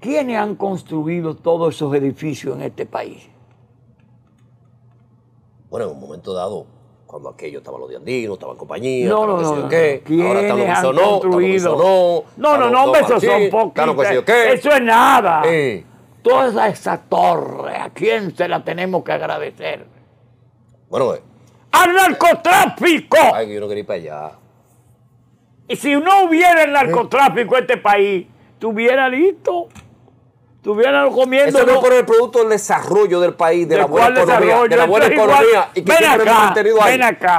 ¿Quiénes han construido todos esos edificios en este país? Bueno, en un momento dado, cuando aquello estaba los de Andino, estaban compañías, no, no, no, ahora han construido? no, no, no, hombre, eso son ¿qué? Eso es nada toda esa torre, ¿a quién se la tenemos que agradecer? Bueno, eh. ¡Al narcotráfico! Ay, yo no quería ir para allá. Y si no hubiera el eh. narcotráfico en este país, tuviera listo. Tuvieran comiendo. Eso no por el producto del desarrollo del país, de, la buena economía. De la economía. ven acá,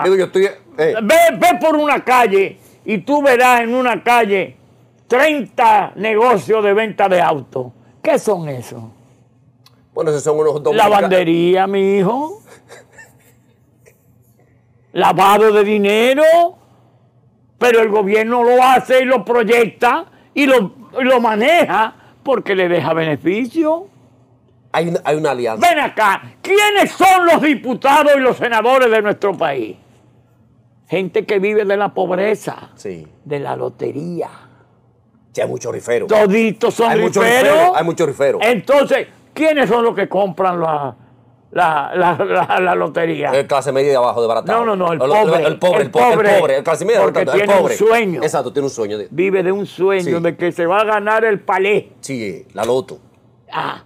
eh. Ven acá. ve por una calle y tú verás en una calle 30 negocios de venta de autos ¿Qué son esos? Bueno, esos son unos Lavandería, mi hijo. Lavado de dinero. Pero el gobierno lo hace y lo proyecta y lo, lo maneja porque le deja beneficio. Hay una, hay una alianza. Ven acá, ¿quiénes son los diputados y los senadores de nuestro país? Gente que vive de la pobreza, de la lotería Sí, hay muchos riferos. Toditos son hay riferos. Rifero, hay muchos riferos. Entonces, ¿quiénes son los que compran la, la, la, la, lotería? El clase media de abajo de barata. No, no, no, el, pobre, el, pobre, el, pobre, el pobre, clase media porque de tiene pobre. un sueño. Exacto, tiene un sueño. Vive de un sueño de que se va a ganar el palé. Sí, la loto. Ah.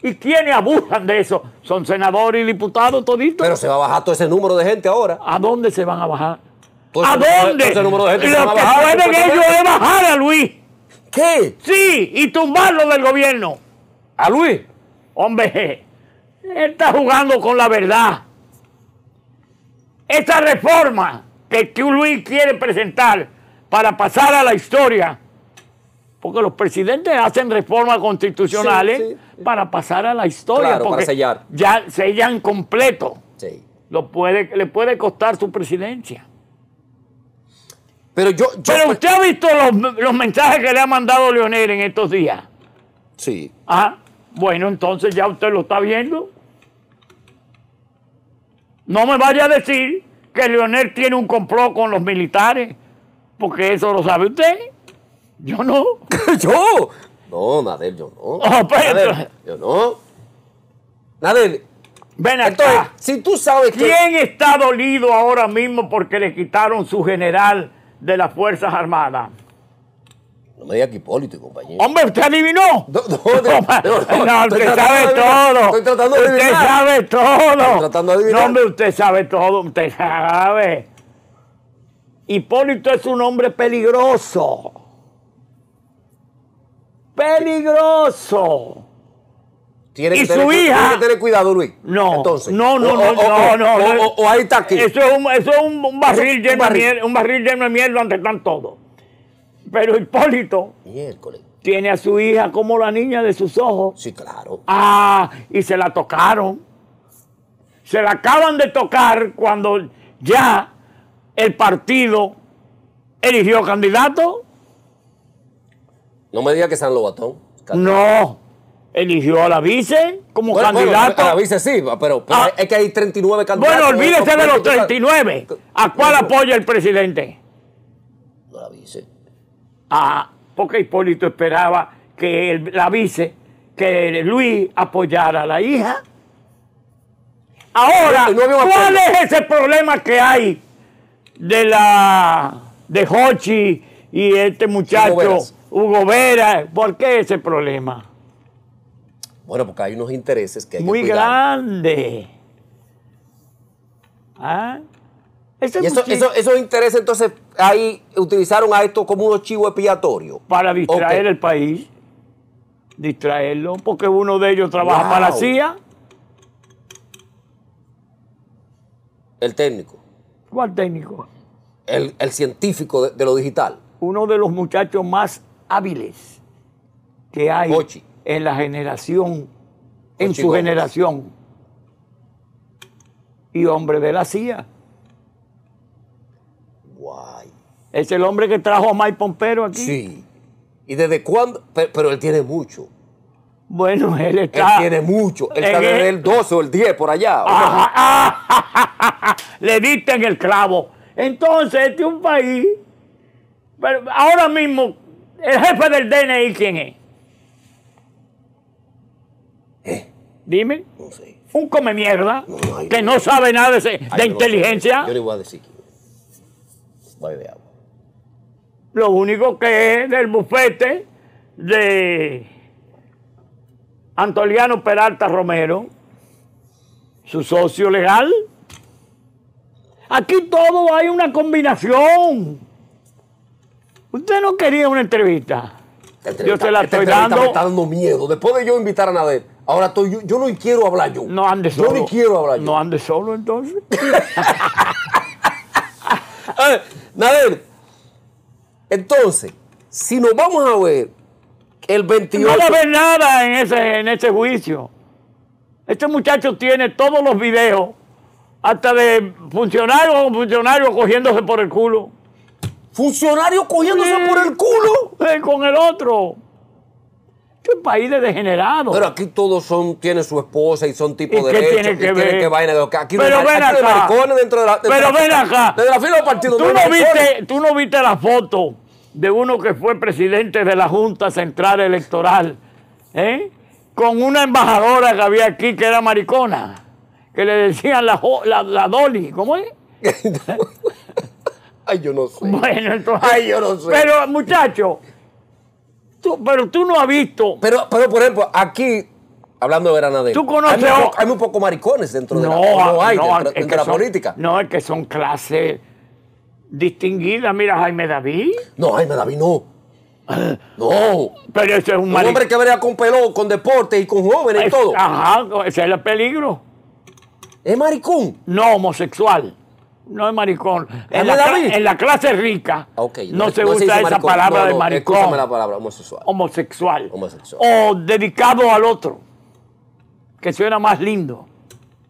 ¿Y quiénes abusan de eso? Son senadores y diputados toditos. Pero se va a bajar todo ese número de gente ahora. ¿A dónde se van a bajar? ¿A dónde? Ese número de gente Lo se a bajar, que pueden ellos es bajar a Luis ¿Qué? Sí, y tumbarlo del gobierno. ¿A Luis? Hombre, él está jugando con la verdad. Esta reforma que Luis quiere presentar para pasar a la historia, porque los presidentes hacen reformas constitucionales para pasar a la historia. para sellar. Ya sellan completo. Sí. Lo puede, le puede costar su presidencia. Pero yo. Pues usted ha visto los, mensajes que le ha mandado Leonel en estos días. Sí. Ah, bueno, entonces ya usted lo está viendo. No me vaya a decir que Leonel tiene un complot con los militares, porque eso lo sabe usted. Yo no. ¿Yo? No, Nader, yo no. Oh, pues, yo no. Nader. Ven acá. Entonces, si tú sabes ¿Quién está dolido ahora mismo porque le quitaron su general de las Fuerzas Armadas. No me diga que Hipólito, compañero. Hombre, usted adivinó. No, no, no, no usted sabe todo. Estoy tratando de adivinar. Usted sabe todo. Estoy tratando de adivinar. No, hombre, usted sabe todo. Usted sabe. Hipólito es un hombre peligroso. Peligroso y su hija, tiene que tener cuidado, Luis. No, no, no, no, no, ahí está aquí. Eso es un, barril lleno de mierda, un barril de donde están todos. Pero Hipólito Miércoles. tiene a su hija como la niña de sus ojos. Sí, claro. Ah, y se la tocaron. Se la acaban de tocar cuando ya el partido eligió candidato. No me diga que San Lobatón. No eligió a la vice como candidato. a la vice sí, pero, ah. es que hay 39 candidatos. Bueno, olvídese de los 39. ¿A cuál apoya el presidente? A la vice. Ah, porque Hipólito esperaba que la vice, que Luis apoyara a la hija. Ahora, ¿cuál es ese problema que hay de la de Hochi y este muchacho Hugo Hugo Vera ¿Por qué ese problema? Bueno, porque hay unos intereses que hay Muy que grande. ¿Ah? esos intereses entonces ahí utilizaron a esto como un chivo expiatorio. Para distraer el país, distraerlo, porque uno de ellos trabaja para la CIA. El técnico. ¿Cuál técnico? El, científico de, lo digital. Uno de los muchachos más hábiles que hay en la generación, en su generación, y hombre de la CIA. Guay. Es el hombre que trajo a Mike Pompero aquí. Sí. ¿Y desde cuándo? Pero, él tiene mucho. Bueno, él está. Él tiene mucho. Él está desde e-, el 12 o el 10 por allá. le diste en el clavo. Entonces, este es un país. Pero ahora mismo, el jefe del DNI, ¿quién es? Dime. Un come mierda que no sabe nada de, inteligencia. Yo le voy a decir que de agua. Lo único que es del bufete de Antoliano Peralta Romero, su socio legal. Aquí todo hay una combinación. Usted no quería una entrevista. Yo se la estoy dando. miedo. Después de yo invitar a nadie Ahora yo, no quiero hablar yo. No andes solo. Yo no quiero hablar yo. No andes solo entonces. a ver, entonces, si nos vamos a ver el 28. No va a haber nada en ese, en ese juicio. Este muchacho tiene todos los videos, hasta de funcionario o funcionarios cogiéndose por el culo. ¿Funcionario cogiéndose por el culo? con el otro un este país de degenerado. Pero aquí todos son, tienen su esposa y son tipo de derecho. Tiene que ver? que vaina de aquí Pero no, ven aquí dentro de la, dentro Pero ven acá. Desde la fila partido. ¿Tú no, viste, tú no viste la foto de uno que fue presidente de la Junta Central Electoral, ¿eh? con una embajadora que había aquí que era maricona, que le decían la, la, la Dolly, ¿cómo es? Ay, yo no sé. Bueno, entonces. Ay, yo no sé. Pero, muchachos pero tú no has visto. Pero, pero por ejemplo, aquí hablando de Granadero. Tú conoces. Hay muy, pocos maricones dentro de la, no hay no, dentro, de la política. No, es que son clases distinguidas. Mira, Jaime David. No, Jaime David no. No. Pero ese es un, un hombre que vería con pelo, con deporte y con jóvenes y todo. Ajá, ese es el peligro. ¿Es maricón? No, homosexual no es maricón. Ah, en, la, clase rica no, se usa esa palabra de maricón. la palabra homosexual. homosexual. O dedicado al otro, que suena más lindo.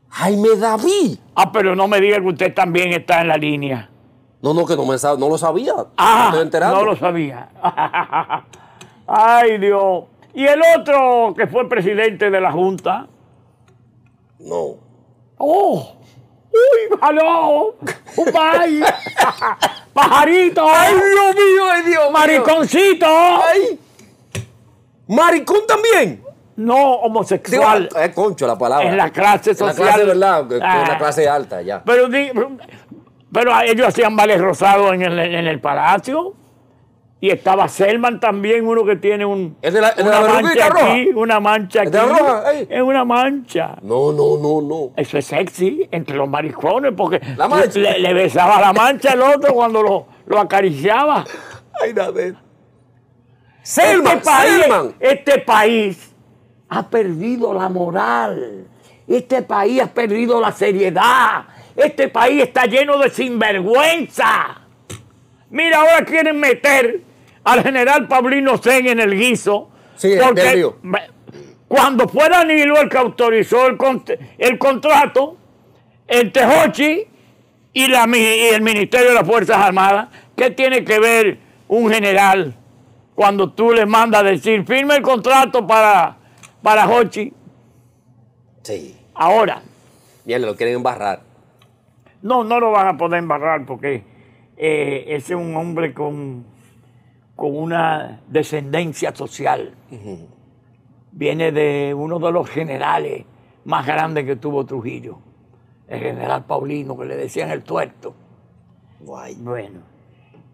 Jaime David. Ah, pero no me diga que usted también está en la línea. No, no, que no, no lo sabía. Ah, no lo sabía. Ay, Dios. ¿Y el otro que fue presidente de la Junta? No. Oh. ¡Uy, aló! ¡Un ¡Pajarito! ¡Ay, Dios mío, ay, Dios ¡Mariconcito! ¡Ay! ¿Maricón también? No homosexual. es concho la palabra. En la clase social. En la clase, ¿verdad? En ah. la clase alta, ya. Pero, pero ellos hacían vales rosados en el, en el palacio. Y estaba Selman también, uno que tiene un, una, mancha aquí, una mancha aquí, Es una mancha. No, no, no, no. Eso es sexy entre los maricones porque le, besaba la mancha al otro cuando lo, lo acariciaba. Ay, David. Este Selman, Selman. este país ha perdido la moral. Este país ha perdido la seriedad. Este país está lleno de sinvergüenza. Mira, ahora quieren meter al general Pablino Sen en el guiso. porque cuando fue Danilo el que autorizó el, el contrato entre Hochi y, el Ministerio de las Fuerzas Armadas, ¿qué tiene que ver un general cuando tú le mandas decir, firme el contrato para, para Hochi? Sí. Ahora. Ya lo quieren embarrar. No, no lo van a poder embarrar porque eh, ese es un hombre con, con una descendencia social. Viene de uno de los generales más grandes que tuvo Trujillo, el general Paulino, que le decían el tuerto. Bueno,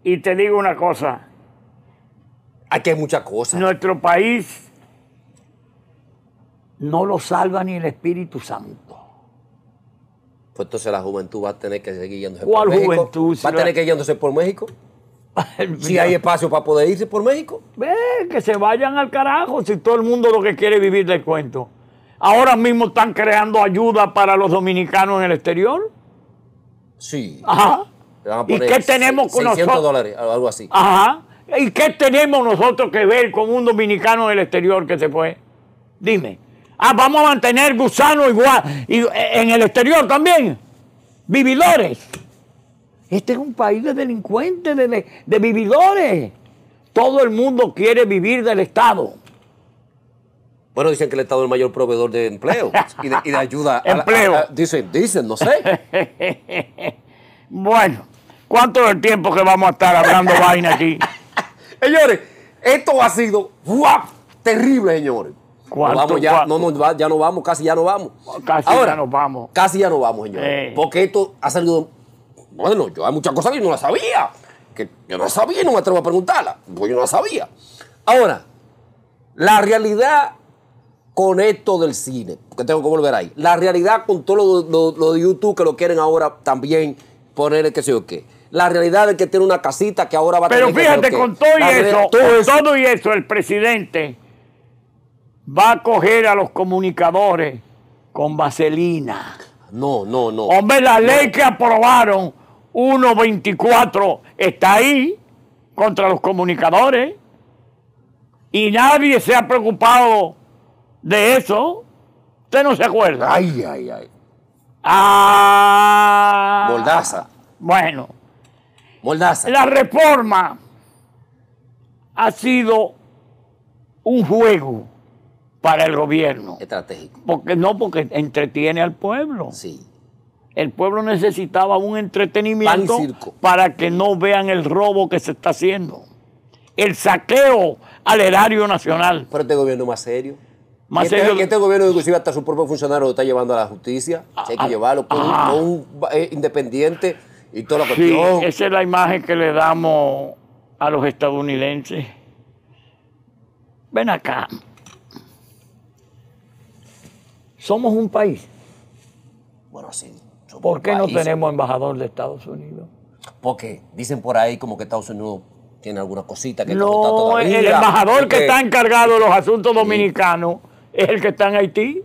y te digo una cosa. Aquí hay muchas cosas. Nuestro país no lo salva ni el Espíritu Santo. Pues entonces la juventud va a tener que seguir yéndose por México. juventud? va a tener que yéndose por México. si hay espacio para poder irse por México. Ve, que se vayan al carajo si todo el mundo lo que quiere vivir del cuento. Ahora mismo están creando ayuda para los dominicanos en el exterior. Sí. Ajá. ¿Y qué tenemos con 600 nosotros? dólares, algo así. Ajá. ¿Y qué tenemos nosotros que ver con un dominicano en el exterior que se fue? Dime. Ah, vamos a mantener gusanos igual. Y eh, en el exterior también. Vividores. Este es un país de delincuentes, de, vividores. Todo el mundo quiere vivir del Estado. Bueno, dicen que el Estado es el mayor proveedor de empleo y de, ayuda. Empleo. A, dicen, dicen, no sé. bueno, ¿cuánto es el tiempo que vamos a estar hablando vaina aquí? señores, esto ha sido terrible, señores ya, no vamos, casi ya no vamos. Casi Ahora, ya nos vamos. Casi ya no vamos, señor. Eh. Porque esto ha salido. Bueno, yo hay muchas cosas que yo no las sabía. Que yo no sabía y no me atrevo a preguntarla. Pues yo no las sabía. Ahora, la realidad con esto del cine, Que tengo que volver ahí. La realidad con todo lo, de YouTube que lo quieren ahora también poner, el que sé yo qué. La realidad es que tiene una casita que ahora va a Pero fíjate, con todo y eso, con todo y eso, el presidente va a coger a los comunicadores con vaselina. No, no, no. Hombre, la ley que aprobaron 124 está ahí contra los comunicadores y nadie se ha preocupado de eso. Usted no se acuerda. Ay, ay, ay. Ah. Bueno. Mordaza. La reforma ha sido un juego para el gobierno. Estratégico. Porque no, porque entretiene al pueblo. Sí. El pueblo necesitaba un entretenimiento para que no vean el robo que se está haciendo. El saqueo al erario nacional. Pero este gobierno más serio. Más este, serio. este gobierno, inclusive hasta su propio funcionario lo está llevando a la justicia. hay ah, que ah, llevarlo con un, eh, independiente y toda la cuestión. Sí, esa es la imagen que le damos a los estadounidenses. Ven acá, somos un país. Bueno, sí. ¿Por qué no tenemos embajador de Estados Unidos? Porque dicen por ahí como que Estados Unidos tiene alguna cosita que no, está todavía. El embajador que, está encargado de los asuntos dominicanos es el que está en Haití.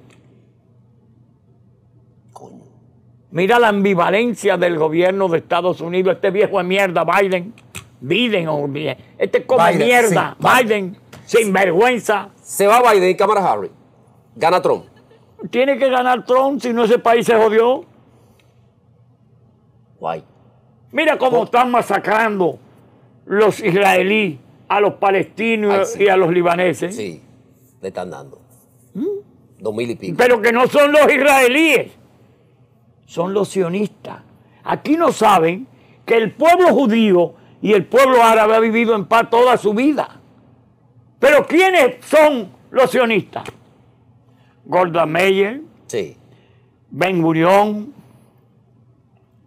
Coño. Mira la ambivalencia del gobierno de Estados Unidos, este viejo de mierda, Biden. Biden, o oh, este come Biden, mierda, Biden, Biden, sin vergüenza. Se va Biden y cámara Harry. Gana Trump tiene que ganar Trump, si no ese país se jodió. Guay. Mira cómo están masacrando los israelíes a los palestinos y a los libaneses. Sí, le están dando. Dos mil y pico. Pero que no son los israelíes, son los sionistas. Aquí no saben que el pueblo judío y el pueblo árabe ha vivido en paz toda su vida. Pero ¿quiénes son los sionistas? Gordon Meyer, Ben Gurion,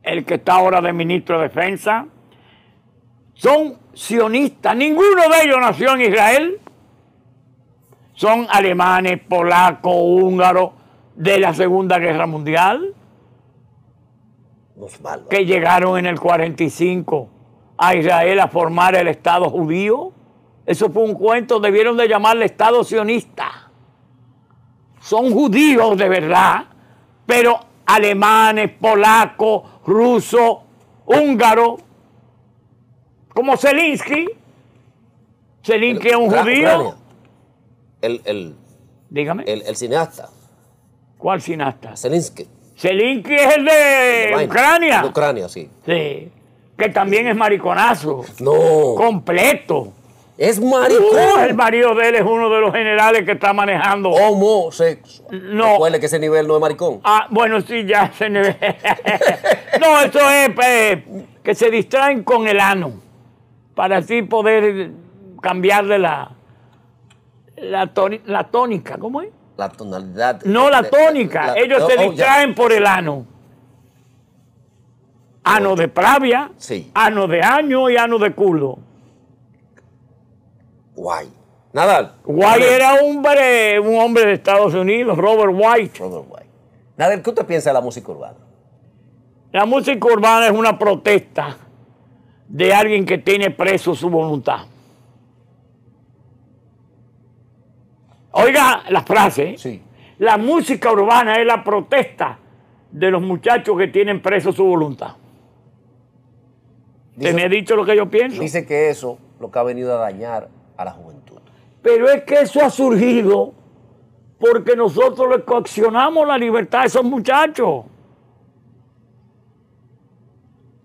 el que está ahora de ministro de Defensa, son sionistas. Ninguno de ellos nació en Israel. Son alemanes, polacos, húngaros de la Segunda Guerra Mundial. Que llegaron en el 45 a Israel a formar el Estado judío. Eso fue un cuento, debieron de llamarle Estado sionista son judíos de verdad, pero alemanes, polacos, rusos, húngaros, como Zelinsky. Zelinsky es un judío. El, el, Dígame. El, el, cineasta. ¿Cuál cineasta? Zelinsky. Zelinsky es el de Ucrania. Ucrania. De Ucrania, sí. Sí. Que también es mariconazo. No. Completo. Es maricón. el marido de él es uno de los generales que está manejando. Homosexual. No. Recuerde que ese nivel no es maricón. Ah, bueno, sí, ya se. no, eso es pues, que se distraen con el ano. Para así poder cambiarle la, la, la tónica. ¿Cómo es? La tonalidad. No, la tónica. Ellos se oh, distraen por el ano. Ano de pravia, sí. ano de año y ano de culo. White. Nadal. White era hombre, un hombre de Estados Unidos, Robert White. Robert White. Nadal, ¿qué usted piensa de la música urbana? La música urbana es una protesta de alguien que tiene preso su voluntad. Oiga la frase. Sí. La música urbana es la protesta de los muchachos que tienen preso su voluntad. ¿Te me he dicho lo que yo pienso? Dice que eso lo que ha venido a dañar a la juventud. Pero es que eso ha surgido porque nosotros le coaccionamos la libertad a esos muchachos.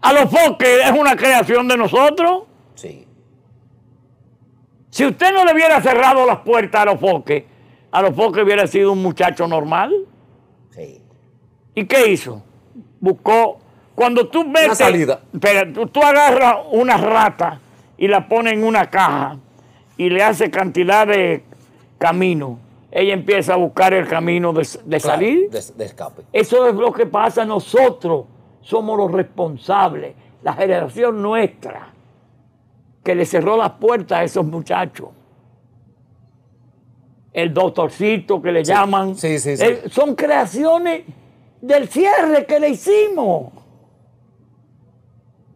A los foques es una creación de nosotros. Sí. Si usted no le hubiera cerrado las puertas a los foques, a los foques hubiera sido un muchacho normal. Sí. ¿Y qué hizo? Buscó. Cuando tú ves Una salida. Pero tú, tú agarras una rata y la pones en una caja y le hace cantidad de camino Ella empieza a buscar el camino de, salir. de, escape. Eso es lo que pasa. Nosotros somos los responsables, la generación nuestra, que le cerró las puertas a esos muchachos el doctorcito que le llaman. Eh, son creaciones del cierre que le hicimos.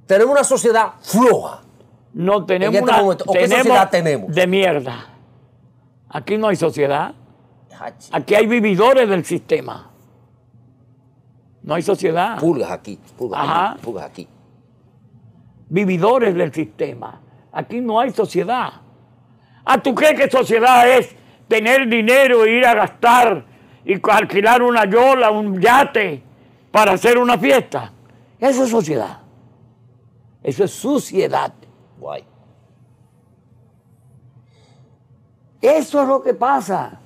Tenemos una sociedad floja. No este tenemos sociedad tenemos? De mierda. Aquí no hay sociedad. Aquí hay vividores del sistema. No hay sociedad. Pulgas aquí, pulgas aquí, pulgas aquí. Vividores del sistema. Aquí no hay sociedad. ¿A ah, tú crees que sociedad es tener dinero e ir a gastar y alquilar una yola, un yate para hacer una fiesta? Eso es sociedad. Eso es suciedad. Guay. Eso es lo que pasa.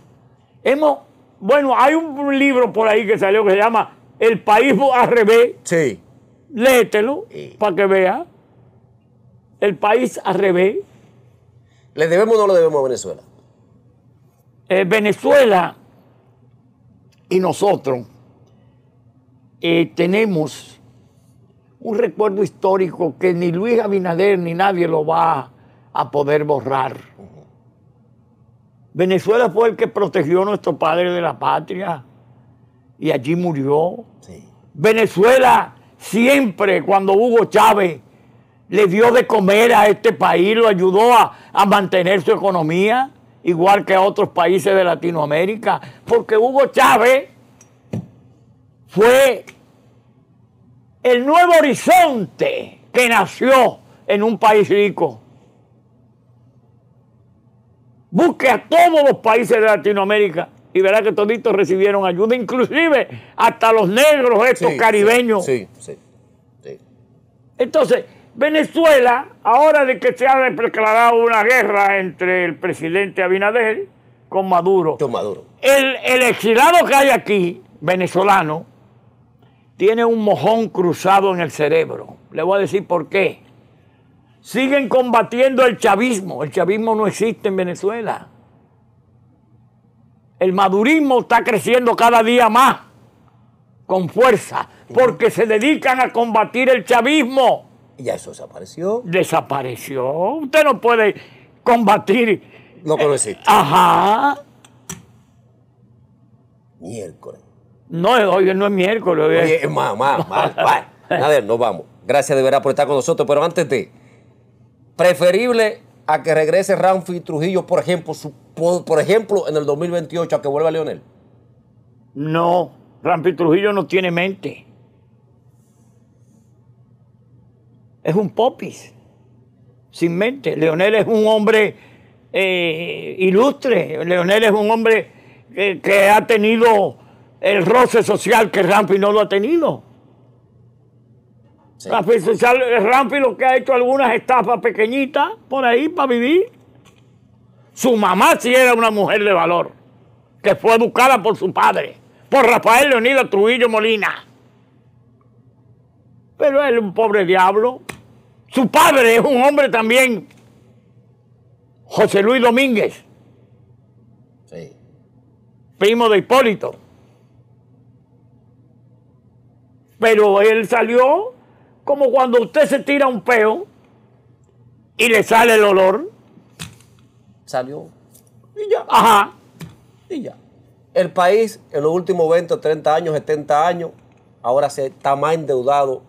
Hemos, bueno, hay un libro por ahí que salió que se llama El país al revés. Sí. Léetelo para que vea. El país al revés. ¿Le debemos o no le debemos a Venezuela? Eh, Venezuela y nosotros eh, tenemos un recuerdo histórico que ni Luis Abinader ni nadie lo va a poder borrar. Venezuela fue el que protegió a nuestro padre de la patria y allí murió. Venezuela siempre, cuando Hugo Chávez le dio de comer a este país, lo ayudó a, a mantener su economía, igual que a otros países de Latinoamérica, porque Hugo Chávez fue el nuevo horizonte que nació en un país rico. Busque a todos los países de Latinoamérica y verá que toditos recibieron ayuda, inclusive hasta los negros, estos caribeños. Sí, sí, Entonces, Venezuela, ahora de que se ha declarado una guerra entre el presidente Abinader con Maduro, con Maduro. El, el exilado que hay aquí, venezolano, tiene un mojón cruzado en el cerebro. Le voy a decir por qué. Siguen combatiendo el chavismo. El chavismo no existe en Venezuela. El madurismo está creciendo cada día más con fuerza porque se dedican a combatir el chavismo. ¿Y ya eso desapareció? Desapareció. Usted no puede combatir. No conociste. Ajá. Miércoles. No, hoy no es miércoles. Oye, más, más, más. A ver, nos vamos. Gracias de verdad por estar con nosotros, pero antes de. Preferible a que regrese Ramfi Trujillo, por ejemplo, por, ejemplo, en el 2028, a que vuelva Leonel. No, Ramfi Trujillo no tiene mente. Es un popis, sin mente. Leonel es un hombre eh, ilustre. Leonel es un hombre que ha tenido el roce social que Rampi no lo ha tenido. Rampi, social, lo que ha hecho algunas estafas pequeñitas por ahí para vivir. Su mamá sí era una mujer de valor, que fue educada por su padre, por Rafael Leonido Trujillo Molina. Pero él es un pobre diablo. Su padre es un hombre también, José Luis Domínguez, sí. primo de Hipólito. Pero él salió como cuando usted se tira un peo y le sale el olor. Salió. Y ya. Ajá. Y ya. El país en los últimos 20, 30 años, 70 años, ahora se está más endeudado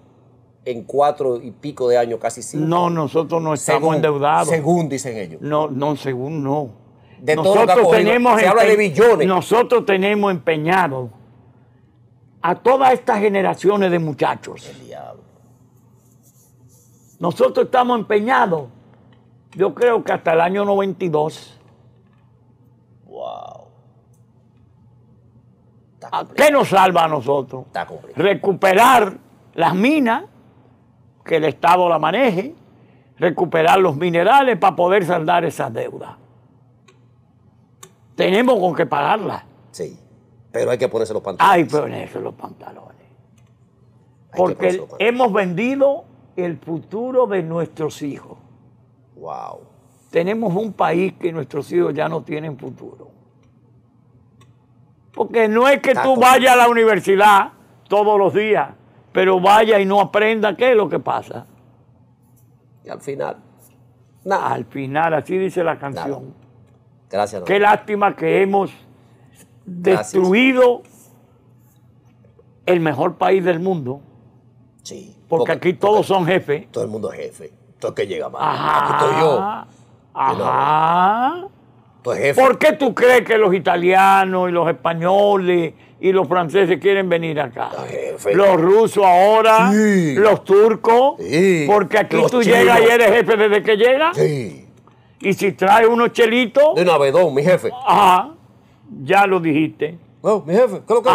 en cuatro y pico de años, casi cinco. No, nosotros no estamos endeudados. Según dicen ellos. No, no, según no. De nosotros tenemos se habla billones. Nosotros tenemos empeñados a todas estas generaciones de muchachos. Nosotros estamos empeñados, yo creo que hasta el año 92. Wow. ¿A ¿Qué nos salva a nosotros? Recuperar las minas, que el Estado la maneje, recuperar los minerales para poder saldar esas deudas. Tenemos con qué pagarlas. Sí. Pero hay que ponerse los pantalones. Hay que ponerse los pantalones. Porque hemos vendido el futuro de nuestros hijos. Wow. Tenemos un país que nuestros hijos ya no tienen futuro. Porque no es que tú vayas a la universidad todos los días, pero vaya y no aprenda qué es lo que pasa. Y al final, nada. Al final, así dice la canción. Gracias. Qué lástima que hemos destruido el mejor país del mundo. Sí. Porque, aquí todos son jefes. Todo el mundo es jefe. Todo que llega más. aquí estoy yo. Ajá. jefe. ¿Por tú crees que los italianos y los españoles y los franceses quieren venir acá? Los rusos ahora, los turcos, porque aquí tú llegas y eres jefe desde que llegas. Y si traes unos chelitos. De un abedón, mi jefe. Ajá ya lo dijiste. Bueno, mi jefe, ¿qué lo que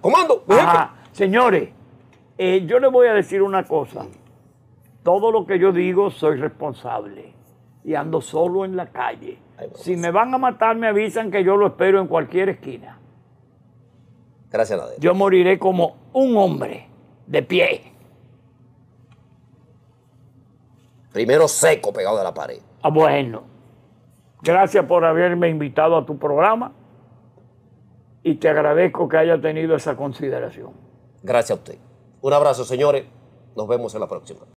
Comando, Señores, eh, yo les voy a decir una cosa. Todo lo que yo digo soy responsable y ando solo en la calle. Si pues. me van a matar, me avisan que yo lo espero en cualquier esquina. Gracias, a Dios. Yo moriré como un hombre de pie. Primero seco pegado a la pared. Ah, bueno. Gracias por haberme invitado a tu programa y te agradezco que haya tenido esa consideración. Gracias a usted. Un abrazo, señores. Nos vemos en la próxima.